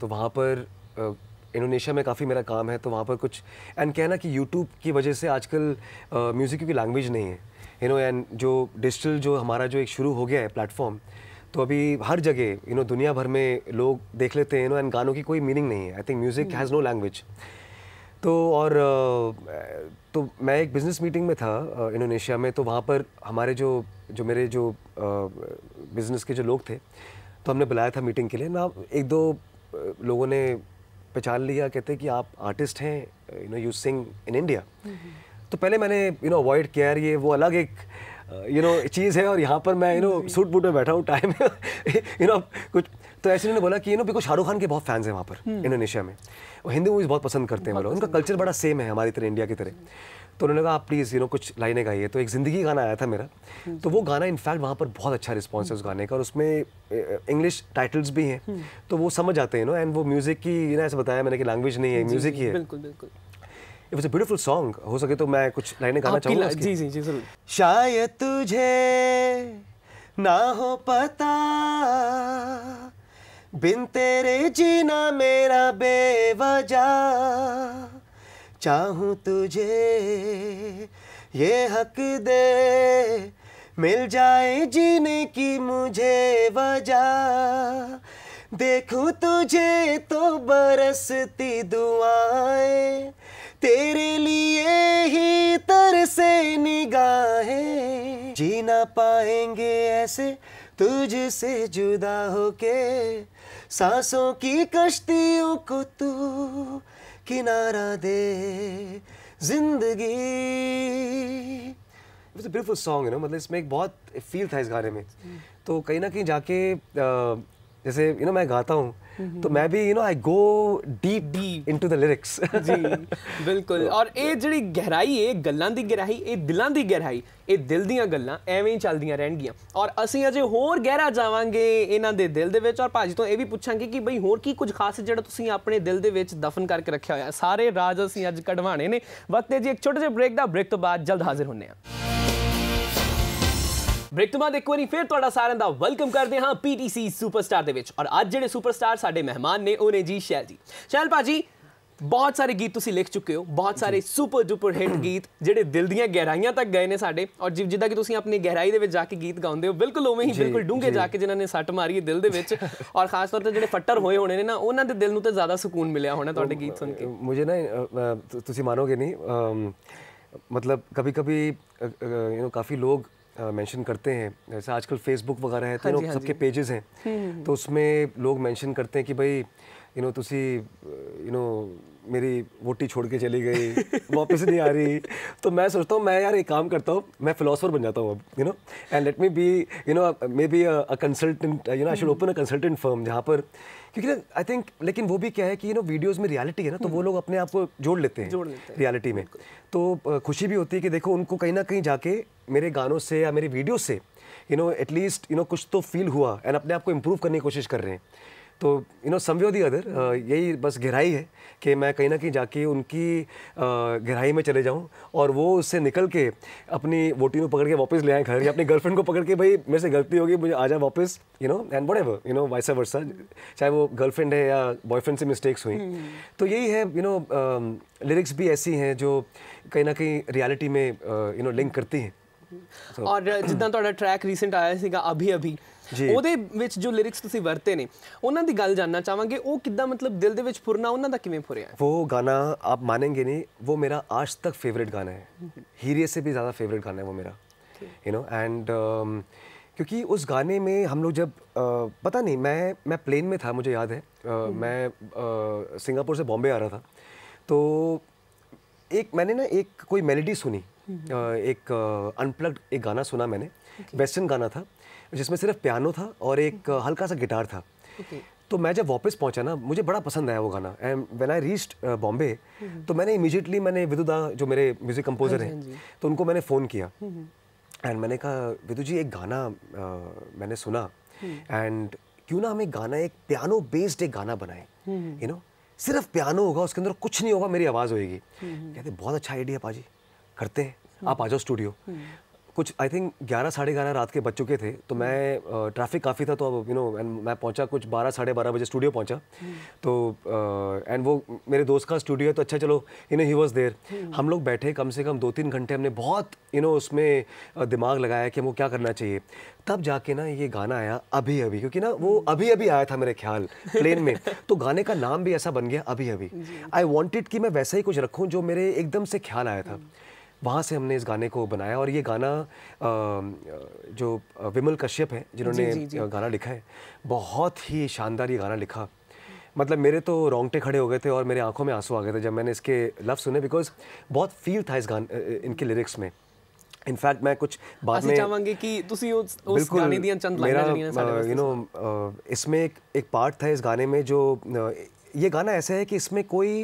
तो वहाँ पर इंडोनेशिया में काफ़ी मेरा काम है तो वहाँ पर कुछ एंड कहना कि यूट्यूब की वजह से आजकल म्यूज़िक की लैंग्वेज नहीं है यू नो एंड जो डिजिटल जो हमारा जो एक शुरू हो गया है प्लेटफॉर्म तो अभी हर जगह यू नो दुनिया भर में लोग देख लेते हैं यू नो एंड गानों की कोई मीनिंग नहीं है I think music has no language तो और तो मैं एक बिज़नेस मीटिंग में था इंडोनेशिया में तो वहाँ पर हमारे जो जो मेरे जो बिज़नेस के जो लोग थे तो हमने बुलाया था मीटिंग के लिए ना एक दो लोगों ने पहचान लिया कहते कि आप आर्टिस्ट हैं you know you sing in India तो पहले मैंने यू नो अवॉइड किया ये वो अलग एक यू नो चीज़ है और यहाँ पर मैं यू नो सूट बूट में बैठा हूँ टाइम यू नो कुछ तो ऐसे ने बोला कि you know because Shahrukh Khan के बहुत फैंस हैं वहाँ पर हम्म। इंडोनेशिया में हिंदी मूवीज़ बहुत पसंद करते हैं बोला उनका कल्चर बड़ा सेम है हमारी तरह इंडिया की तरह तो उन्होंने कहा आप प्लीज़ यू नो कुछ लाइने गाइए तो एक ज़िंदगी गाना आया था मेरा हम्म। तो वो गाना इनफैक्ट वहाँ पर बहुत अच्छा रिस्पॉन्स है उस हम्म। गाने का और उसमें इंग्लिश टाइटल्स भी हैं तो वो समझ आते हैं नो एंड वो म्यूज़िक की ना ऐसे बताया मैंने कि लैंग्वेज नहीं है म्यूज़िक ही है बिल्कुल बिल्कुल अ ब्यूटीफुल सॉन्ग हो सके तो मैं कुछ लाइने गाना चाहूँगा जी जी जी शायद तुझे ना हो पता बिन तेरे जीना मेरा बेवजह चाहूँ तुझे ये हक दे मिल जाए जीने की मुझे वजह देखूँ तुझे तो बरसती दुआएं तेरे लिए ही तरसे निगाहें जीना पाएंगे ऐसे तुझसे जुदा होके सांसों की कश्तियों को तू तो किनारा दे जिंदगी it's a beautiful song you know मतलब इसमें एक बहुत फील था इस गाने में hmm. तो कहीं ना कहीं जाके जैसे यू नो मैं गाता हूँ तो मैं भी you know I go deep deep into the lyrics ਜੀ ਬਿਲਕੁਲ ਔਰ ਇਹ ਜਿਹੜੀ ਗਹਿਰਾਈ ਇਹ ਗੱਲਾਂ ਦੀ ਗਹਿਰਾਈ ਇਹ ਦਿਲਾਂ ਦੀ ਗਹਿਰਾਈ ਇਹ ਦਿਲ ਦੀਆਂ ਗੱਲਾਂ ਐਵੇਂ ਹੀ ਚੱਲਦੀਆਂ ਰਹਿਣਗੀਆਂ ਔਰ ਅਸੀਂ ਅਜੇ ਹੋਰ ਗਹਿਰਾ ਜਾਵਾਂਗੇ ਇਹਨਾਂ ਦੇ ਦਿਲ ਦੇ ਵਿੱਚ ਔਰ ਭਾਜੀ ਤੋਂ ਇਹ ਵੀ ਪੁੱਛਾਂਗੇ ਕਿ ਬਈ ਹੋਰ ਕੀ ਕੁਝ ਖਾਸ ਜਿਹੜਾ ਤੁਸੀਂ ਆਪਣੇ ਦਿਲ ਦੇ ਵਿੱਚ ਦਫਨ ਕਰਕੇ ਰੱਖਿਆ ਹੋਇਆ ਸਾਰੇ ਰਾਜ ਅਸੀਂ ਅੱਜ ਕਢਵਾਣੇ ਨੇ ਵਕਤ ਹੈ ਜੀ ਇੱਕ ਛੋਟੇ ਜਿਹੇ ਬ੍ਰੇਕ ਦਾ ਬ੍ਰੇਕ ਤੋਂ ਬਾਅਦ ਜਲਦ ਹਾਜ਼ਰ ਹੁੰਨੇ ਆ ਬ੍ਰੇਕ ਤੋਂ ਬਾਅਦ ਇੱਕ ਵਾਰੀ ਫੇਰ ਤੁਹਾਡਾ ਸਾਰਿਆਂ ਦਾ ਵੈਲਕਮ ਕਰਦੇ ਹਾਂ ਪੀਟੀਸੀ ਸੁਪਰਸਟਾਰ ਦੇ ਵਿੱਚ ਔਰ ਅੱਜ ਜਿਹੜੇ ਸੁਪਰਸਟਾਰ ਸਾਡੇ ਮਹਿਮਾਨ ਨੇ ਉਹ ਨੇ ਜੀ ਸ਼ੈਲ ਜੀ ਸ਼ੈਲ ਭਾਜੀ ਬਹੁਤ ਸਾਰੇ ਗੀਤ ਤੁਸੀਂ ਲਿਖ ਚੁੱਕੇ ਹੋ ਬਹੁਤ ਸਾਰੇ ਸੁਪਰ ਡੁਪਰ ਹਿੱਟ ਗੀਤ ਜਿਹੜੇ ਦਿਲ ਦੀਆਂ ਗਹਿਰਾਈਆਂ ਤੱਕ ਗਏ ਨੇ ਸਾਡੇ ਔਰ ਜਿੱਦਾਂ ਕਿ ਤੁਸੀਂ ਆਪਣੀ ਗਹਿਰਾਈ ਦੇ ਵਿੱਚ ਜਾ ਕੇ ਗੀਤ ਗਾਉਂਦੇ ਹੋ ਬਿਲਕੁਲ ਉਵੇਂ ਹੀ ਬਿਲਕੁਲ ਡੂੰਘੇ ਜਾ ਕੇ ਜਿਨ੍ਹਾਂ ਨੇ ਸੱਟ ਮਾਰੀ ਹੈ ਦਿਲ ਦੇ ਵਿੱਚ ਔਰ ਖਾਸ ਤੌਰ ਤੇ ਜਿਹੜੇ ਫੱਟਰ ਹੋਏ ਹੋਣੇ ਨੇ ਨਾ ਉਹਨਾਂ ਦੇ ਦਿਲ ਨੂੰ ਤਾਂ ਜ਼ਿਆਦਾ ਸਕੂਨ ਮਿਲਿਆ ਹੋਣਾ ਤੁਹਾਡੇ ਗੀਤ ਸੁਣ ਕੇ ਮੈਨੂੰ ਨਾ ਤੁਸੀਂ ਮਾਨੋਗੇ ਨਹੀਂ ਮਤਲਬ कभी कभी ਯੂ نو ਕਾਫੀ ਲੋਕ मेंशन करते हैं जैसे आजकल फेसबुक वगैरह है तो हाँ लोग हाँ सबके पेजेस हैं हम्म। तो उसमें लोग मेंशन करते हैं कि भाई यू नो ਤੁਸੀਂ यू नो मेरी वोटी छोड़ के चली गई वापस नहीं आ रही तो मैं सोचता हूँ मैं यार एक काम करता हूँ मैं फिलोसोफर बन जाता हूँ अब you know and let me be you know maybe a consultant you know I should open a consultant firm जहाँ पर क्योंकि ना आई थिंक लेकिन वो भी क्या है कि यू नो वीडियोस में रियलिटी है ना तो hmm. वो लोग अपने आप को जोड़ लेते हैं जोड़ रियलिटी में तो खुशी भी होती है कि देखो उनको कहीं ना कहीं जाके मेरे गानों से या मेरे वीडियो से you know at least you know कुछ तो फील हुआ एंड अपने आप को इम्प्रूव करने की कोशिश कर रहे हैं तो you know someway the other यही बस गहराई है कि मैं कहीं ना कहीं जाके उनकी गहराई में चले जाऊँ और वो उससे निकल के अपनी वोटी पकड़ के वापस ले आए घर या अपनी गर्लफ्रेंड को पकड़ के भाई मेरे से गलती होगी मुझे आ जाए वापस यू नो एंड बड़े वो यू नो वाइस वर्सा चाहे वो गर्लफ्रेंड है या बॉयफ्रेंड से मिस्टेक्स हुई हम्म। तो यही है यू नो लिरिक्स भी ऐसी हैं जो कहीं ना कहीं रियलिटी में यू नो लिंक करती हैं ਔਰ ਜਿੱਦਾਂ ਤੁਹਾਡਾ ਟਰੈਕ ਰੀਸੈਂਟ ਆਇਆ ਸੀਗਾ ਅਭੀ ਅਭੀ ਉਹਦੇ ਵਿੱਚ ਜੋ ਲਿਰਿਕਸ ਤੁਸੀਂ ਵਰਤੇ ਨੇ ਉਹਨਾਂ ਦੀ ਗੱਲ ਜਾਨਣਾ ਚਾਹਾਂਗੇ ਉਹ ਕਿੱਦਾਂ ਮਤਲਬ ਦਿਲ ਦੇ ਵਿੱਚ ਫੁਰਨਾ ਉਹਨਾਂ ਦਾ ਕਿਵੇਂ ਫੁਰਿਆ ਉਹ ਗਾਣਾ ਆਪ ਮਾਨेंगे ਨਹੀਂ ਉਹ ਮੇਰਾ ਅੱਜ ਤੱਕ ਫੇਵਰਿਟ ਗਾਣਾ ਹੈ ਹੀਰੇ ਸੇ ਵੀ ਜ਼ਿਆਦਾ ਫੇਵਰਿਟ ਗਾਣਾ ਹੈ ਉਹ ਮੇਰਾ यू नो एंड क्योंकि उस गाने में हम लोग जब uh, पता नहीं मैं मैं प्लेन में था मुझे याद है uh, मैं uh, सिंगापुर से बॉम्बे आ रहा था तो एक मैंने ना एक कोई मेलोडी सुनी एक अनप्लग्ड एक गाना सुना मैंने वेस्टर्न गाना था जिसमें सिर्फ पियानो था और एक हल्का सा गिटार था तो मैं जब वापस पहुंचा ना मुझे बड़ा पसंद आया वो गाना and when I reached Bombay तो मैंने इमीजिएटली मैंने विदुदा जो मेरे म्यूज़िक हाँ कंपोजर हैं हाँ तो उनको मैंने फ़ोन किया एंड हम्म। मैंने कहा विदु जी एक गाना मैंने सुना एंड हम्म। क्यों ना हम एक गाना एक पियानो बेस्ड एक गाना बनाए यू नो सिर्फ पियानो होगा उसके अंदर कुछ नहीं होगा मेरी आवाज़ होएगी हम्म। कहते बहुत अच्छा आइडिया पाजी करते हैं आप आ जाओ स्टूडियो कुछ आई थिंक ग्यारह साढ़े ग्यारह रात के बज चुके थे तो मैं ट्रैफिक काफ़ी था तो अब यू नो एंड मैं पहुंचा कुछ बारह साढ़े बारह बजे स्टूडियो पहुंचा तो एंड वो मेरे दोस्त का स्टूडियो है तो अच्छा चलो you know he was there हम लोग बैठे कम से कम दो तीन घंटे हमने बहुत यू नो उसमें दिमाग लगाया कि हमको क्या करना चाहिए तब जाके ना ये गाना आया अभी अभी क्योंकि ना वो अभी अभी आया था मेरे ख्याल प्लेन में <laughs> तो गाने का नाम भी ऐसा बन गया अभी अभी आई वॉन्टिड कि मैं वैसा ही कुछ रखूँ जो मेरे एकदम से ख्याल आया था वहाँ से हमने इस गाने को बनाया और ये गाना जो विमल कश्यप है जिन्होंने गाना लिखा है बहुत ही शानदार ये गाना लिखा मतलब मेरे तो रोंगटे खड़े हो गए थे और मेरे आंखों में आंसू आ गए थे जब मैंने इसके लफ्ज़ सुने बिकॉज बहुत फील था इस गान इनके लिरिक्स में इनफैक्ट मैं कुछ बात में ਚਾਹਾਂਗੇ कि तुसी उस ਉਸ गाने दिया चंद ਲਾਈਨਾਂ ਜਿਹੜੀਆਂ ਸਾਡੇ इसमें एक एक पार्ट था इस गाने में जो ये गाना ऐसा है कि इसमें कोई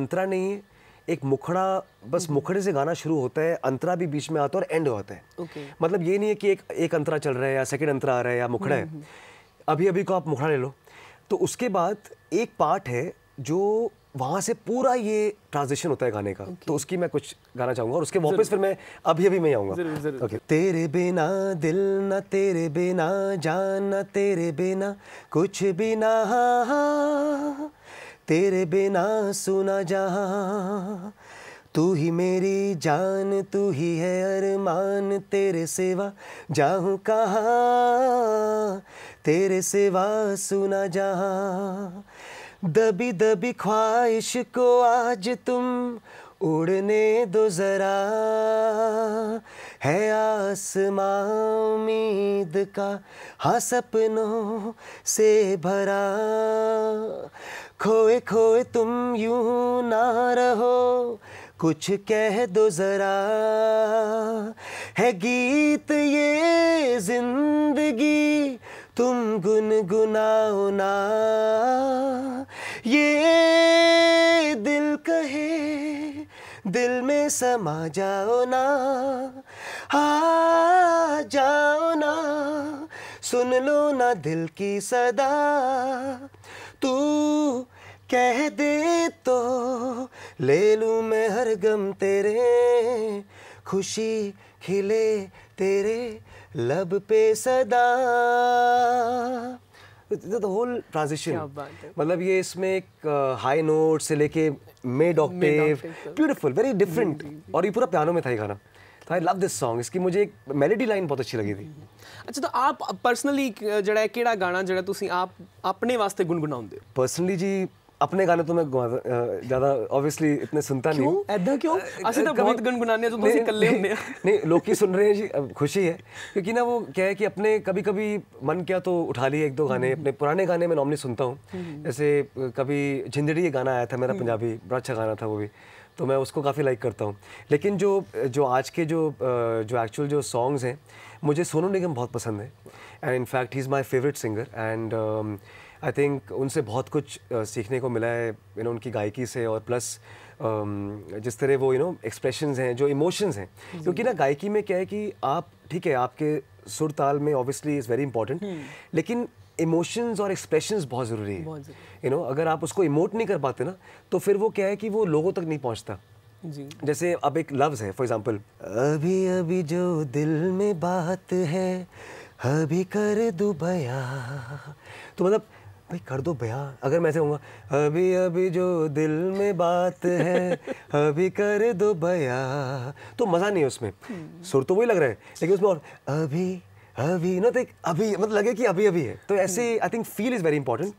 अंतरा नहीं है एक मुखड़ा बस हम्म। मुखड़े से गाना शुरू होता है अंतरा भी बीच में आता है और एंड होता है okay. मतलब ये नहीं है कि एक एक अंतरा चल रहा है या सेकेंड अंतरा आ रहा है या मुखड़ा है हम्म, हम्म। अभी अभी को आप मुखड़ा ले लो तो उसके बाद एक पार्ट है जो वहाँ से पूरा ये ट्रांजिशन होता है गाने का okay. तो उसकी मैं कुछ गाना चाहूँगा और उसके वापस फिर मैं अभी अभी मैं आऊँगा okay. तेरे बिना दिल न तेरे बिना जान न तेरे बिना कुछ बिना तेरे बिना सुना जहाँ तू ही मेरी जान तू ही है अरमान तेरे सिवा जाऊँ कहाँ तेरे सेवा सुना जहाँ दबी दबी ख्वाहिश को आज तुम उड़ने दो ज़रा है आसमां उम्मीद का हाँ सपनों से भरा खोए खोए तुम यूं ना रहो कुछ कह दो ज़रा है गीत ये जिंदगी तुम गुनगुनाओ ना ये दिल कहे दिल में समा जाओ ना आ जाओ ना सुन लो ना दिल की सदा तू कह दे तो ले लू मैं हर गम तेरे खुशी खिले तेरे लब पे सदा द होल ट्रांजिशन मतलब ये इसमें एक हाई नोट से लेके my octave beautiful very different और ये पूरा पियानो में था ये गाना आई लव दिस सॉन्ग इसकी मुझे एक मेलोडी लाइन बहुत अच्छी लगी थी अच्छा तो आप पर्सनली जड़ा है केड़ा गाना जड़ा ਤੁਸੀਂ आप अपने वास्ते ਗੁੰਗਣਾਉਂਦੇ हो पर्सनली जी अपने गाने तो मैं ज़्यादा ऑब्वियसली इतने सुनता नहीं हूँ ਐਦਾਂ ਕਿਉਂ ਅਸੀਂ ਤਾਂ ਬਹੁਤ ਗੁੰਗਣਾਉਂਦੇ ਹਾਂ ਜਦੋਂ ਅਸੀਂ ਇਕੱਲੇ ਹੁੰਦੇ नहीं लोग की सुन रहे हैं जी अब खुशी है क्योंकि ना वो क्या है कि अपने कभी कभी मन किया तो उठा लिए एक दो गाने हम्म। अपने पुराने गाने मैं नॉर्मली सुनता हूँ हम्म। जैसे कभी झिंझड़ी ये गाना आया था मेरा हम्म। पंजाबी बड़ा अच्छा गाना था वो भी तो मैं उसको काफ़ी लाइक करता हूँ लेकिन जो जो आज के जो जो एक्चुअल जो सॉन्ग्स हैं मुझे सोनू निगम बहुत पसंद है and in fact he is my favourite singer and I think उनसे बहुत कुछ सीखने को मिला है यू नो उनकी गायकी से और प्लस um, जिस तरह वो यू नो एक्सप्रेशंस हैं जो इमोशंस हैं क्योंकि ना गायकी में क्या है कि आप ठीक है आपके सुर ताल में ऑब्वियसली इज़ वेरी इंपॉर्टेंट लेकिन इमोशंस और एक्सप्रेशंस बहुत ज़रूरी है यू नो you know, अगर आप उसको इमोट नहीं कर पाते ना तो फिर वो क्या है कि वो लोगों तक नहीं पहुँचता जी जैसे अब एक लफ्ज़ है फॉर एग्जाम्पल अभी अभी जो दिल में बात है अभी कर दो बया तो मतलब भाई कर दो बया अगर मैं ऐसे कहूँगा अभी अभी जो दिल में बात है <laughs> अभी कर दो बया तो मज़ा नहीं है उसमें हम्म। सुर तो वही लग रहा है लेकिन उसमें और अभी अभी ना तो अभी मतलब लगे कि अभी अभी है तो हम्म। ऐसे I think feel is very important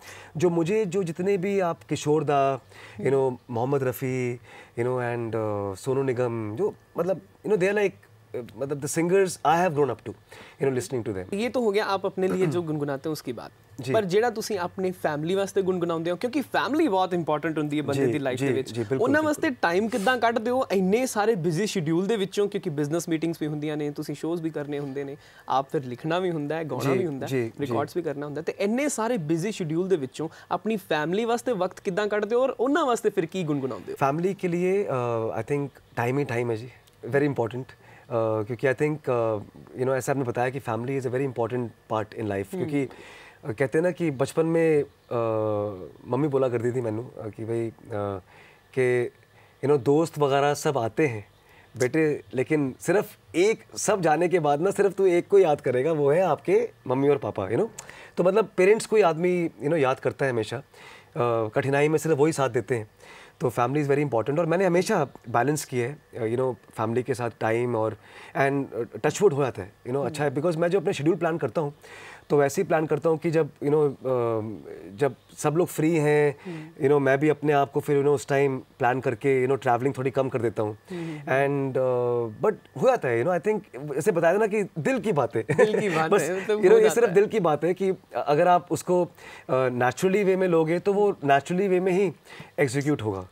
जो मुझे जो जितने भी आप Kishore da you know Mohammed Rafi you know and Sonu Nigam जो मतलब you know they are like मतलब the singers I have grown up to you know listening to them ये तो हो गया आप अपने लिए जो <clears throat> गुनगुनाते हैं उसकी बात ਪਰ ਜਿਹੜਾ ਤੁਸੀਂ ਆਪਣੇ ਫੈਮਿਲੀ ਵਾਸਤੇ ਗੁੰਗਣਾਉਂਦੇ ਹੋ ਕਿਉਂਕਿ ਫੈਮਿਲੀ ਬਹੁਤ ਇੰਪੋਰਟੈਂਟ ਹੁੰਦੀ ਹੈ ਬੰਦੇ ਦੀ ਲਾਈਫ ਦੇ ਵਿੱਚ ਉਹਨਾਂ ਵਾਸਤੇ ਟਾਈਮ ਕਿੱਦਾਂ ਕੱਢਦੇ ਹੋ ਇੰਨੇ ਸਾਰੇ ਬਿਜ਼ੀ ਸ਼ਡਿਊਲ ਦੇ ਵਿੱਚੋਂ ਕਿਉਂਕਿ ਬਿਜ਼ਨਸ ਮੀਟਿੰਗਸ ਵੀ ਹੁੰਦੀਆਂ ਨੇ ਤੁਸੀਂ ਸ਼ੋਜ਼ ਵੀ ਕਰਨੇ ਹੁੰਦੇ ਨੇ ਆਪ ਫਿਰ ਲਿਖਣਾ ਵੀ ਹੁੰਦਾ ਹੈ ਗਾਉਣਾ ਵੀ ਹੁੰਦਾ ਹੈ ਰਿਕਾਰਡਸ ਵੀ ਕਰਨਾ ਹੁੰਦਾ ਤੇ ਇੰਨੇ ਸਾਰੇ ਬਿਜ਼ੀ ਸ਼ਡਿਊਲ ਦੇ ਵਿੱਚੋਂ ਆਪਣੀ ਫੈਮਿਲੀ ਵਾਸਤੇ ਵਕਤ ਕਿੱਦਾਂ ਕੱਢਦੇ ਹੋ ਔਰ ਉਹਨਾਂ ਵਾਸਤੇ ਫਿਰ ਕੀ ਗੁੰਗਣਾਉਂਦੇ ਹੋ ਫੈਮਿਲੀ ਕੇ ਲਈ ਆਈ ਥਿੰਕ ਟਾਈਮ ਹੀ ਟਾਈਮ ਹੈ ਜੀ ਵੈਰੀ ਇੰਪੋਰਟੈਂਟ क्योंकि आई थिंक यू नो ऐसा आपने ਬਤਾਇਆ ਕਿ family is a very important part in life ਕਿਉਂਕਿ कहते हैं ना कि बचपन में मम्मी बोला करती थी मैनू कि भाई कि यू नो दोस्त वगैरह सब आते हैं बेटे लेकिन सिर्फ एक सब जाने के बाद ना सिर्फ तू एक को याद करेगा वो है आपके मम्मी और पापा यू नो तो मतलब पेरेंट्स को ही आदमी यू नो याद करता है हमेशा कठिनाई में सिर्फ वही साथ देते हैं तो फैमिली इज़ वेरी इंपॉर्टेंट और मैंने हमेशा बैलेंस किया है यू नो फैमिली के साथ टाइम और एंड टचवुड हो जाता है यू नो अच्छा है बिकॉज मैं जो अपने शेड्यूल प्लान करता हूँ तो वैसे ही प्लान करता हूँ कि जब यू you नो know, जब सब लोग फ्री हैं यू नो मैं भी अपने आप को फिर यू नो उस टाइम प्लान करके यू नो ट्रैवलिंग थोड़ी कम कर देता हूँ एंड हम्म, बट हम्म, हो जाता है यू नो आई थिंक जैसे बताया ना कि दिल की <laughs> मतलब है बस यू नो ये सिर्फ दिल की बात है कि अगर आप उसको नेचुरली वे में लोगे तो वो नेचुरली वे में ही एग्जीक्यूट होगा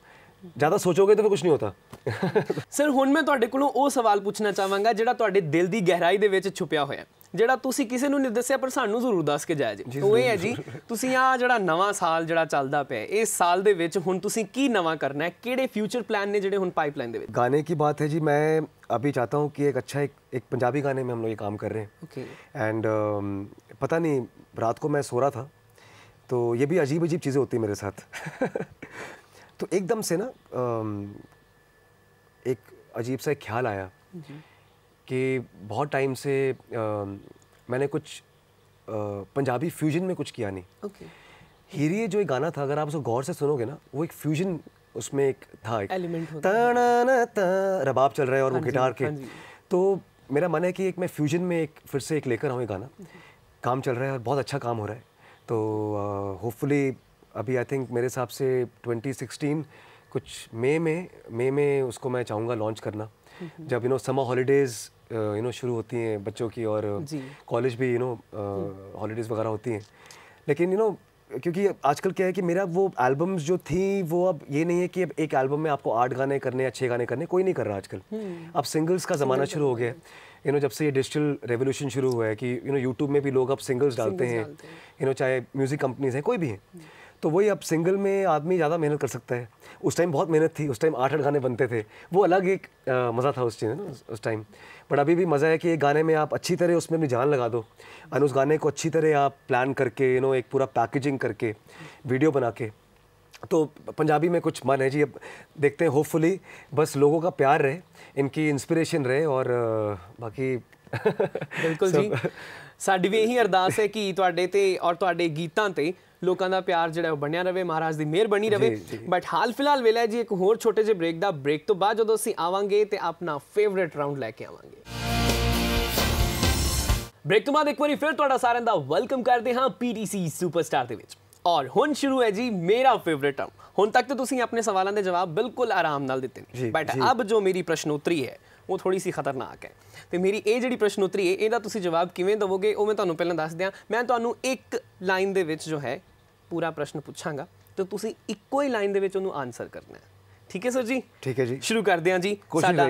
ज़्यादा सोचोगे तो ਫਿਰ कुछ नहीं होता सर <laughs> हूँ मैं थोड़े को सवाल पूछना ਪੁੱਛਣਾ ਚਾਹਾਂਗਾ ਜਿਹੜਾ ਤੁਹਾਡੇ ਦਿਲ ਦੀ ਗਹਿਰਾਈ ਦੇ ਜਿਹੜਾ ਤੁਸੀਂ ਕਿਸੇ ਨੂੰ ਨਹੀਂ ਦੱਸਿਆ ਪਰ ਸਾਨੂੰ ਜ਼ਰੂਰ ਦੱਸ ਕੇ ਜਾਇਆ ਜੀ ਉਹ ਇਹ ਹੈ ਜੀ ਤੁਸੀਂ ਆ ਜਿਹੜਾ ਨਵਾਂ ਸਾਲ ਜਿਹੜਾ ਚੱਲਦਾ ਪਿਆ ਇਸ ਸਾਲ ਦੇ ਵਿੱਚ ਹੁਣ ਤੁਸੀਂ ਕੀ ਨਵਾਂ ਕਰਨਾ ਹੈ ਕਿਹੜੇ ਫਿਊਚਰ ਪਲਾਨ ਨੇ ਜਿਹੜੇ ਹੁਣ ਪਾਈਪਲਾਈਨ ਦੇ ਵਿੱਚ ਗਾਣੇ की बात है जी मैं अभी चाहता हूँ कि एक अच्छा एक एक पंजाबी गाने में हम लोग ये काम कर रहे हैं ओके एंड पता नहीं रात को मैं सो रहा था तो ये भी अजीब अजीब चीज़ें होती हैं मेरे साथ तो एकदम से ना एक अजीब सा एक ख्याल आया कि बहुत टाइम से आ, मैंने कुछ आ, पंजाबी फ्यूजन में कुछ किया नहीं ओके okay. हीरिए जो एक गाना था अगर आप उसको गौर से सुनोगे ना वो एक फ्यूजन उसमें एक था एक एलिमेंट रबाब चल रहा है और वो हाँ गिटार के हाँ तो मेरा मन है कि एक मैं फ्यूजन में एक फिर से एक लेकर आऊँ गाना काम चल रहा है और बहुत अच्छा काम हो रहा है तो होपफुली अभी आई थिंक मेरे हिसाब से 2016 कुछ मई में मई में, में उसको मैं चाहूँगा लॉन्च करना हम्म, हम्म। जब you know summer holidays you uh, know शुरू होती हैं बच्चों की और कॉलेज भी यू नो हॉलीडेज़ वगैरह होती हैं लेकिन यू नो क्योंकि आजकल क्या है कि मेरा वो एल्बम्स जो थी वो अब ये नहीं है कि अब एक एल्बम में आपको आठ गाने करने या छः गाने करने कोई नहीं कर रहा आजकल हम्म। अब सिंगल्स का ज़माना शुरू हो गया यू नो जब से ये डिजिटल रेवोल्यूशन शुरू हुआ है कि यू नो यूट्यूब में भी लोग अब सिंगल्स डालते हैं यू नो चाहे म्यूज़िक कंपनीज हैं कोई भी हैं हम्म। तो वही अब सिंगल में आदमी ज़्यादा मेहनत कर सकता है उस टाइम बहुत मेहनत थी उस टाइम आठ आठ गाने बनते थे वो अलग एक uh, मज़ा था उस चीज़ उस टाइम बट अभी भी मज़ा है कि एक गाने में आप अच्छी तरह उसमें अपनी जान लगा दो एंड उस गाने को अच्छी तरह आप प्लान करके यू नो एक पूरा पैकेजिंग करके वीडियो बना के तो पंजाबी में कुछ मन है जी अब देखते हैं होपफुली बस लोगों का प्यार रहे इनकी इंस्पिरेशन रहे और बाकी बिल्कुल <laughs> जी ਸਾਡੀ ਵੀ ਇਹੀ ਅਰਦਾਸ ਹੈ ਕਿ ਤੁਹਾਡੇ ਤੇ ਔਰ ਤੁਹਾਡੇ ਗੀਤਾਂ ਤੇ ਲੋਕਾਂ ਦਾ ਪਿਆਰ ਜਿਹੜਾ ਉਹ ਬਣਿਆ ਰਵੇ ਮਹਾਰਾਜ ਦੀ ਮਿਹਰ ਬਣੀ ਰਵੇ ਬਟ ਹਾਲ ਫਿਲਹਾਲ ਵੇਲੇ ਜੀ ਇੱਕ ਹੋਰ ਛੋਟੇ ਜਿਹੇ ਬ੍ਰੇਕ ਦਾ ਬ੍ਰੇਕ ਤੋਂ ਬਾਅਦ ਜਦੋਂ ਅਸੀਂ ਆਵਾਂਗੇ ਤੇ ਆਪਣਾ ਫੇਵਰਿਟ ਰਾਉਂਡ ਲੈ ਕੇ ਆਵਾਂਗੇ ਬ੍ਰੇਕ ਤੋਂ ਬਾਅਦ ਇੱਕ ਵਾਰੀ ਫਿਰ ਤੁਹਾਡਾ ਸਾਰਿਆਂ ਦਾ ਵੈਲਕਮ ਕਰਦੇ ਹਾਂ ਪੀਟੀਸੀ ਸੁਪਰਸਟਾਰ ਦੇ ਵਿੱਚ ਔਰ ਹੁਣ ਸ਼ੁਰੂ ਹੈ ਜੀ ਮੇਰਾ ਫੇਵਰਿਟ ਟਰਮ ਹੁਣ ਤੱਕ ਤਾਂ ਤੁਸੀਂ ਆਪਣੇ ਸਵਾਲਾਂ ਦੇ ਜਵਾਬ ਬਿਲਕੁਲ ਆਰਾਮ ਨਾਲ ਦਿੱਤੇ ਨੇ ਬਟ ਅਬ ਜੋ ਮੇਰੀ ਪ੍ਰਸ਼ਨੋਤਰੀ ਹੈ ਉਹ ਥੋੜੀ ਸੀ ਖਤਰਨਾਕ ਹੈ ਤੇ ਮੇਰੀ ਇਹ ਜਿਹੜੀ ਪ੍ਰਸ਼ਨੋਤਰੀ ਹੈ ਇਹਦਾ ਤੁਸੀਂ ਜਵਾਬ ਕਿਵੇਂ ਦਵੋਗੇ ਉਹ ਮੈਂ ਤੁਹਾਨੂੰ ਪਹਿਲਾਂ ਦੱਸ ਦਿਆਂ ਮੈਂ ਤੁਹਾਨੂੰ ਇੱਕ ਲਾਈਨ ਦੇ ਵਿੱਚ ਜੋ ਹੈ ਪੂਰਾ ਪ੍ਰਸ਼ਨ ਪੁੱਛਾਂਗਾ ਤੇ ਤੁਸੀਂ ਇੱਕੋ ਹੀ ਲਾਈਨ ਦੇ ਵਿੱਚ ਉਹਨੂੰ ਆਨਸਰ ਕਰਨਾ ਹੈ ਠੀਕ ਹੈ ਸਰ ਜੀ ਠੀਕ ਹੈ ਜੀ ਸ਼ੁਰੂ ਕਰਦੇ ਹਾਂ ਜੀ ਸਾਡਾ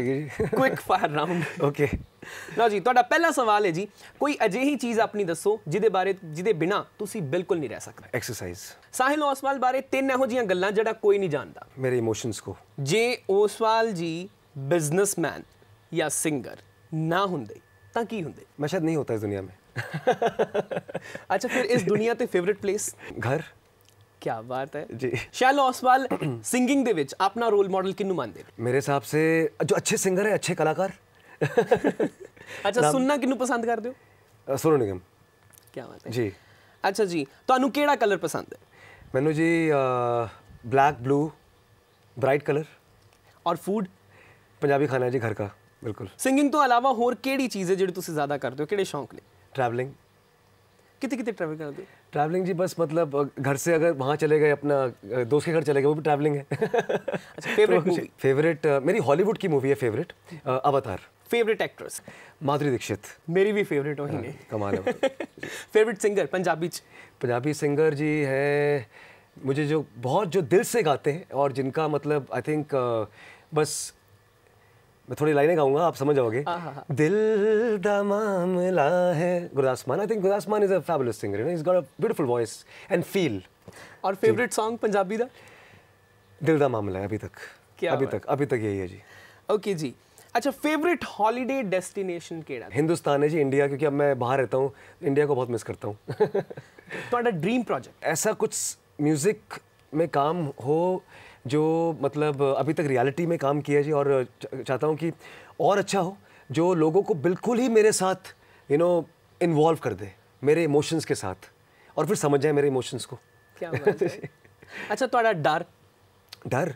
ਕੁਇਕ ਫਾਇਰ ਰਾਉਂਡ ਓਕੇ ਲਓ ਜੀ ਤੁਹਾਡਾ ਪਹਿਲਾ ਸਵਾਲ ਹੈ ਜੀ ਕੋਈ ਅਜਿਹੀ ਚੀਜ਼ ਆਪਣੀ ਦੱਸੋ ਜਿਹਦੇ ਬਾਰੇ ਜਿਹਦੇ ਬਿਨਾ ਤੁਸੀਂ ਬਿਲਕੁਲ ਨਹੀਂ ਰਹਿ ਸਕਦੇ ਐਕਸਰਸਾਈਜ਼ ਸਾਹਿਲ ਓਸਵਾਲ ਬਾਰੇ ਤਿੰਨ ਇਹੋ ਜੀਆਂ ਗੱਲਾਂ ਜਿਹੜਾ ਕੋਈ ਨਹੀਂ ਜਾਣਦਾ ਮੇਰੇ ਇਮੋਸ਼ਨਸ ਕੋ ਜੇ ਓਸਵਾਲ ਜੀ ਬਿਜ਼ਨਸਮੈਨ ਜਾਂ ਸਿੰਗਰ ਨਾ ਹੁੰਦੇ ਤਾਂ ਕੀ ਹੁੰਦੇ ਮੈਂ ਸ਼ਾਇਦ ਨਹੀਂ ਹੁੰਦਾ ਇਸ ਦੁਨੀਆ ਮੇ <laughs> ਅੱਛਾ ਫਿਰ ਇਸ ਦੁਨੀਆ ਤੇ ਫੇਵਰਿਟ ਪਲੇਸ ਘਰ ਕੀ ਬਾਤ ਹੈ ਜੀ ਸ਼ੈਲ ओसवाल ਸਿੰਗਿੰਗ ਦੇ ਵਿੱਚ ਆਪਣਾ ਰੋਲ ਮਾਡਲ ਕਿੰਨੂੰ ਮੰਨਦੇ ਮੇਰੇ ਹਿਸਾਬ ਸੇ ਜੋ ਅੱਛੇ ਸਿੰਗਰ ਹੈ ਅੱਛੇ ਕਲਾਕਾਰ <laughs> ਅੱਛਾ ਸੁਣਨਾ ਕਿੰਨੂੰ ਪਸੰਦ ਕਰਦੇ ਹੋ ਸੁਣੋ ਨਿਗਮ ਕੀ ਬਾਤ ਹੈ ਜੀ ਅੱਛਾ ਜੀ ਤੁਹਾਨੂੰ ਕਿਹੜਾ ਕਲਰ ਪਸੰਦ ਹੈ ਮੈਨੂੰ ਜੀ ਬਲੈਕ ਬਲੂ ਬ੍ਰਾਈਟ ਕਲਰ ਔਰ ਫੂਡ ਪੰਜਾਬੀ ਖਾਣਾ ਜੀ ਘਰ ਦਾ ਬਿਲਕੁਲ ਸਿੰਗਿੰਗ ਤੋਂ ਇਲਾਵਾ ਹੋਰ ਕਿਹੜੀ ਚੀਜ਼ ਹੈ ਜਿਹੜੀ ਤੁਸੀਂ ਜ਼ਿਆਦਾ ਕਰਦੇ ਹੋ ਕਿਹੜੇ ਸ਼ੌਂਕ ਨੇ ਟਰੈਵਲਿੰਗ कितने कितने ट्रैवलिंग करते ट्रैवलिंग जी बस मतलब घर से अगर वहाँ चले गए अपना दोस्त के घर चले गए वो भी ट्रैवलिंग है <laughs> अच्छा फेवरेट तो, फेवरेट <laughs> मेरी हॉलीवुड की मूवी है फेवरेट अवतार फेवरेट एक्ट्रेस माधुरी दीक्षित मेरी भी फेवरेट वही हाँ, है कमाल favourite singer <laughs> Punjabi Punjabi singer जी है मुझे जो बहुत जो दिल से गाते हैं और जिनका मतलब आई थिंक बस मैं थोड़ी लाइनें गाऊंगा आप समझ जाओगे हाँ, हाँ, हाँ। दिल दा मामला है गुरदास मान आई think Gurdas Maan is a fabulous singer you know is got a beautiful voice and feel और फेवरेट सॉन्ग पंजाबी दा दिल दा मामला है अभी तक क्या अभी तक अभी तक यही है जी ओके जी अच्छा फेवरेट हॉलीडे डेस्टिनेशन केड़ा हिंदुस्तान है जी इंडिया क्योंकि अब मैं बाहर रहता हूँ इंडिया को बहुत मिस करता हूँ <laughs> तो ड्रीम प्रोजेक्ट ऐसा कुछ म्यूजिक में काम हो जो मतलब अभी तक रियलिटी में काम किया जी और चाहता हूँ कि और अच्छा हो जो लोगों को बिल्कुल ही मेरे साथ यू नो इन्वॉल्व कर दे मेरे इमोशंस के साथ और फिर समझ जाए मेरे इमोशंस को क्या <laughs> अच्छा थोड़ा डर डर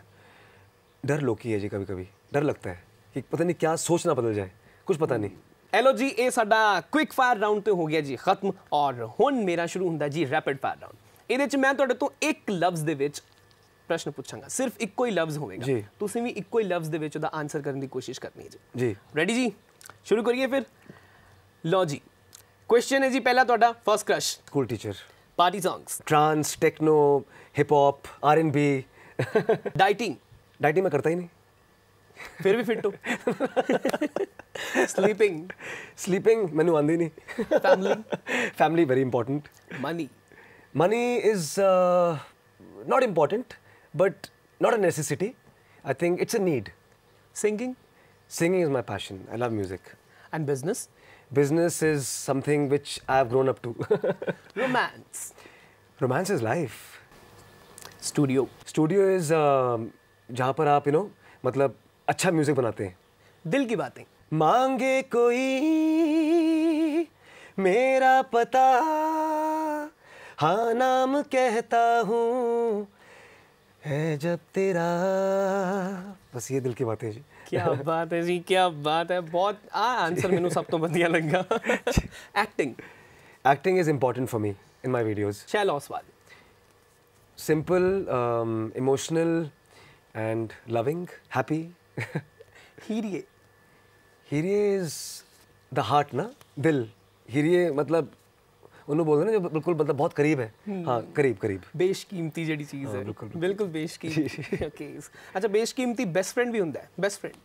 डर लोग है जी कभी कभी डर लगता है कि पता नहीं क्या सोचना बदल जाए कुछ पता नहीं एलो जी ये साडा क्विक फायर राउंड तो हो गया जी खत्म और ਹੁਣ मेरा शुरू ਹੁੰਦਾ जी रैपिड फायर राउंड ਇਹਦੇ ਚ ਮੈਂ ਤੁਹਾਡੇ ਤੋਂ ਇੱਕ ਲਫ਼ਜ਼ ਦੇ ਵਿੱਚ ਪ੍ਰਸ਼ਨ ਪੁੱਛਾਂਗਾ ਸਿਰਫ ਇੱਕੋ ਹੀ ਲਫ਼ਜ਼ ਹੋਵੇਗਾ ਤੁਸੀਂ ਵੀ ਇੱਕੋ ਹੀ ਲਫ਼ਜ਼ ਦੇ ਵਿੱਚ ਉਹਦਾ ਆਨਸਰ ਕਰਨ ਦੀ ਕੋਸ਼ਿਸ਼ ਕਰਨੀ ਹੈ ਜੀ ਜੀ ਰੈਡੀ ਜੀ ਸ਼ੁਰੂ ਕਰੀਏ ਫਿਰ ਲਓ ਜੀ ਕੁਐਸਚਨ ਹੈ ਜੀ ਪਹਿਲਾ ਤੁਹਾਡਾ first crush school teacher party songs trance techno hip hop RnB dieting dieting मैं करता ही नहीं फिर भी फिट हो स्लीपिंग स्लीपिंग मैंने आंदी नहीं family family very important money money is not important but not a necessity. I think it's a need. Singing? Singing is my passion. I love music. And business? Business is something which I've grown up to. Romance? Romance is life. Studio? Studio is um, जहाँ पर आप you know मतलब अच्छा music बनाते हैं दिल की बातें मांगे कोई मेरा पता हाँ नाम कहता हूँ है जब तेरा बस ये दिल की बात है जी क्या बात है जी क्या बात है बहुत आ आंसर मेनू सब तो बढ़िया लग गया acting acting is important for me in my videos चल ओसवाल simple emotional and loving happy हीरिए हीरिए इज द हार्ट ना दिल हीरिए मतलब ਉਹਨੂੰ ਬੋਲਦੇ ਨੇ ਜੋ ਬਿਲਕੁਲ ਮਤਲਬ ਬਹੁਤ ਕਰੀਬ ਹੈ ਹਾਂ ਕਰੀਬ ਕਰੀਬ ਬੇਸ਼ਕੀਮਤੀ ਜਿਹੜੀ ਚੀਜ਼ ਹੈ ਬਿਲਕੁਲ ਬੇਸ਼ਕੀਮਤੀ ਕੇਸ ਅੱਛਾ ਬੇਸ਼ਕੀਮਤੀ ਬੈਸਟ ਫਰੈਂਡ ਵੀ ਹੁੰਦਾ ਹੈ ਬੈਸਟ ਫਰੈਂਡ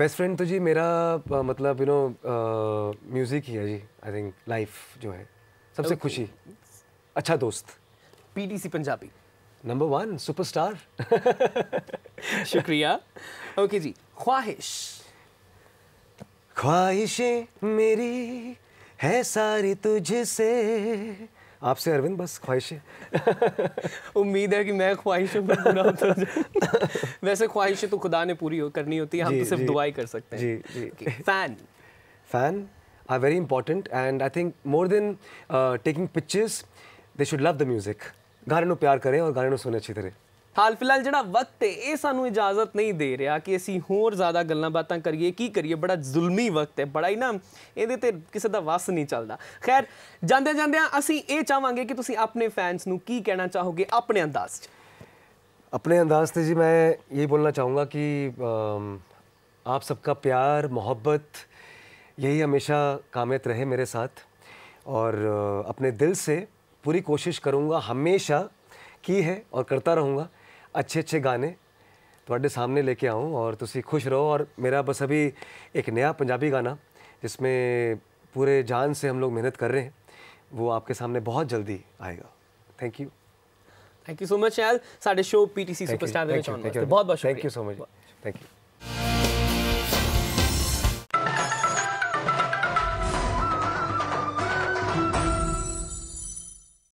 बेस्ट फ्रेंड तो जी मेरा मतलब यू नो म्यूज़िक ही है जी आई थिंक लाइफ जो है सबसे okay. खुशी अच्छा दोस्त PTC Punjabi number one superstar शुक्रिया ओके okay जी ख्वाहिश ख्वाहिशें मेरी है सारी तुझसे आपसे अरविंद बस ख्वाहिशें <laughs> उम्मीद है कि मैं ख्वाहिश <laughs> वैसे ख्वाहिशें तो खुदा ने पूरी हो, करनी होती है हम तो सिर्फ दुआई कर सकते हैं जी जी fan fan are very important and I think more than taking pictures they should love the music गाने प्यार करें और गाने सुने अच्छी तरह हाल फिलहाल जो वक्त है ये यू इजाजत नहीं दे रहा कि असी होर ज़्यादा गलों बात करिए करिए बड़ा जुलमी वक्त है बड़ा ही ना ये किसी का वस नहीं चलता खैर जाद्या जाद्या असी यह चाहवागे कि तुम अपने फैनस न की कहना चाहोगे अपने अंदाज अपने अंदाज से जी मैं यही बोलना चाहूँगा कि आप सबका प्यार मोहब्बत यही हमेशा कामयत रहे मेरे साथ और अपने दिल से पूरी कोशिश करूँगा हमेशा की है और करता रहूँगा अच्छे अच्छे गाने थोड़े तो सामने लेके आऊँ और तुम खुश रहो और मेरा बस अभी एक नया पंजाबी गाना जिसमें पूरे जान से हम लोग मेहनत कर रहे हैं वो आपके सामने बहुत जल्दी आएगा thank you thank you so much यार साढ़े show P T C superstar बहुत बहुत thank you so much thank you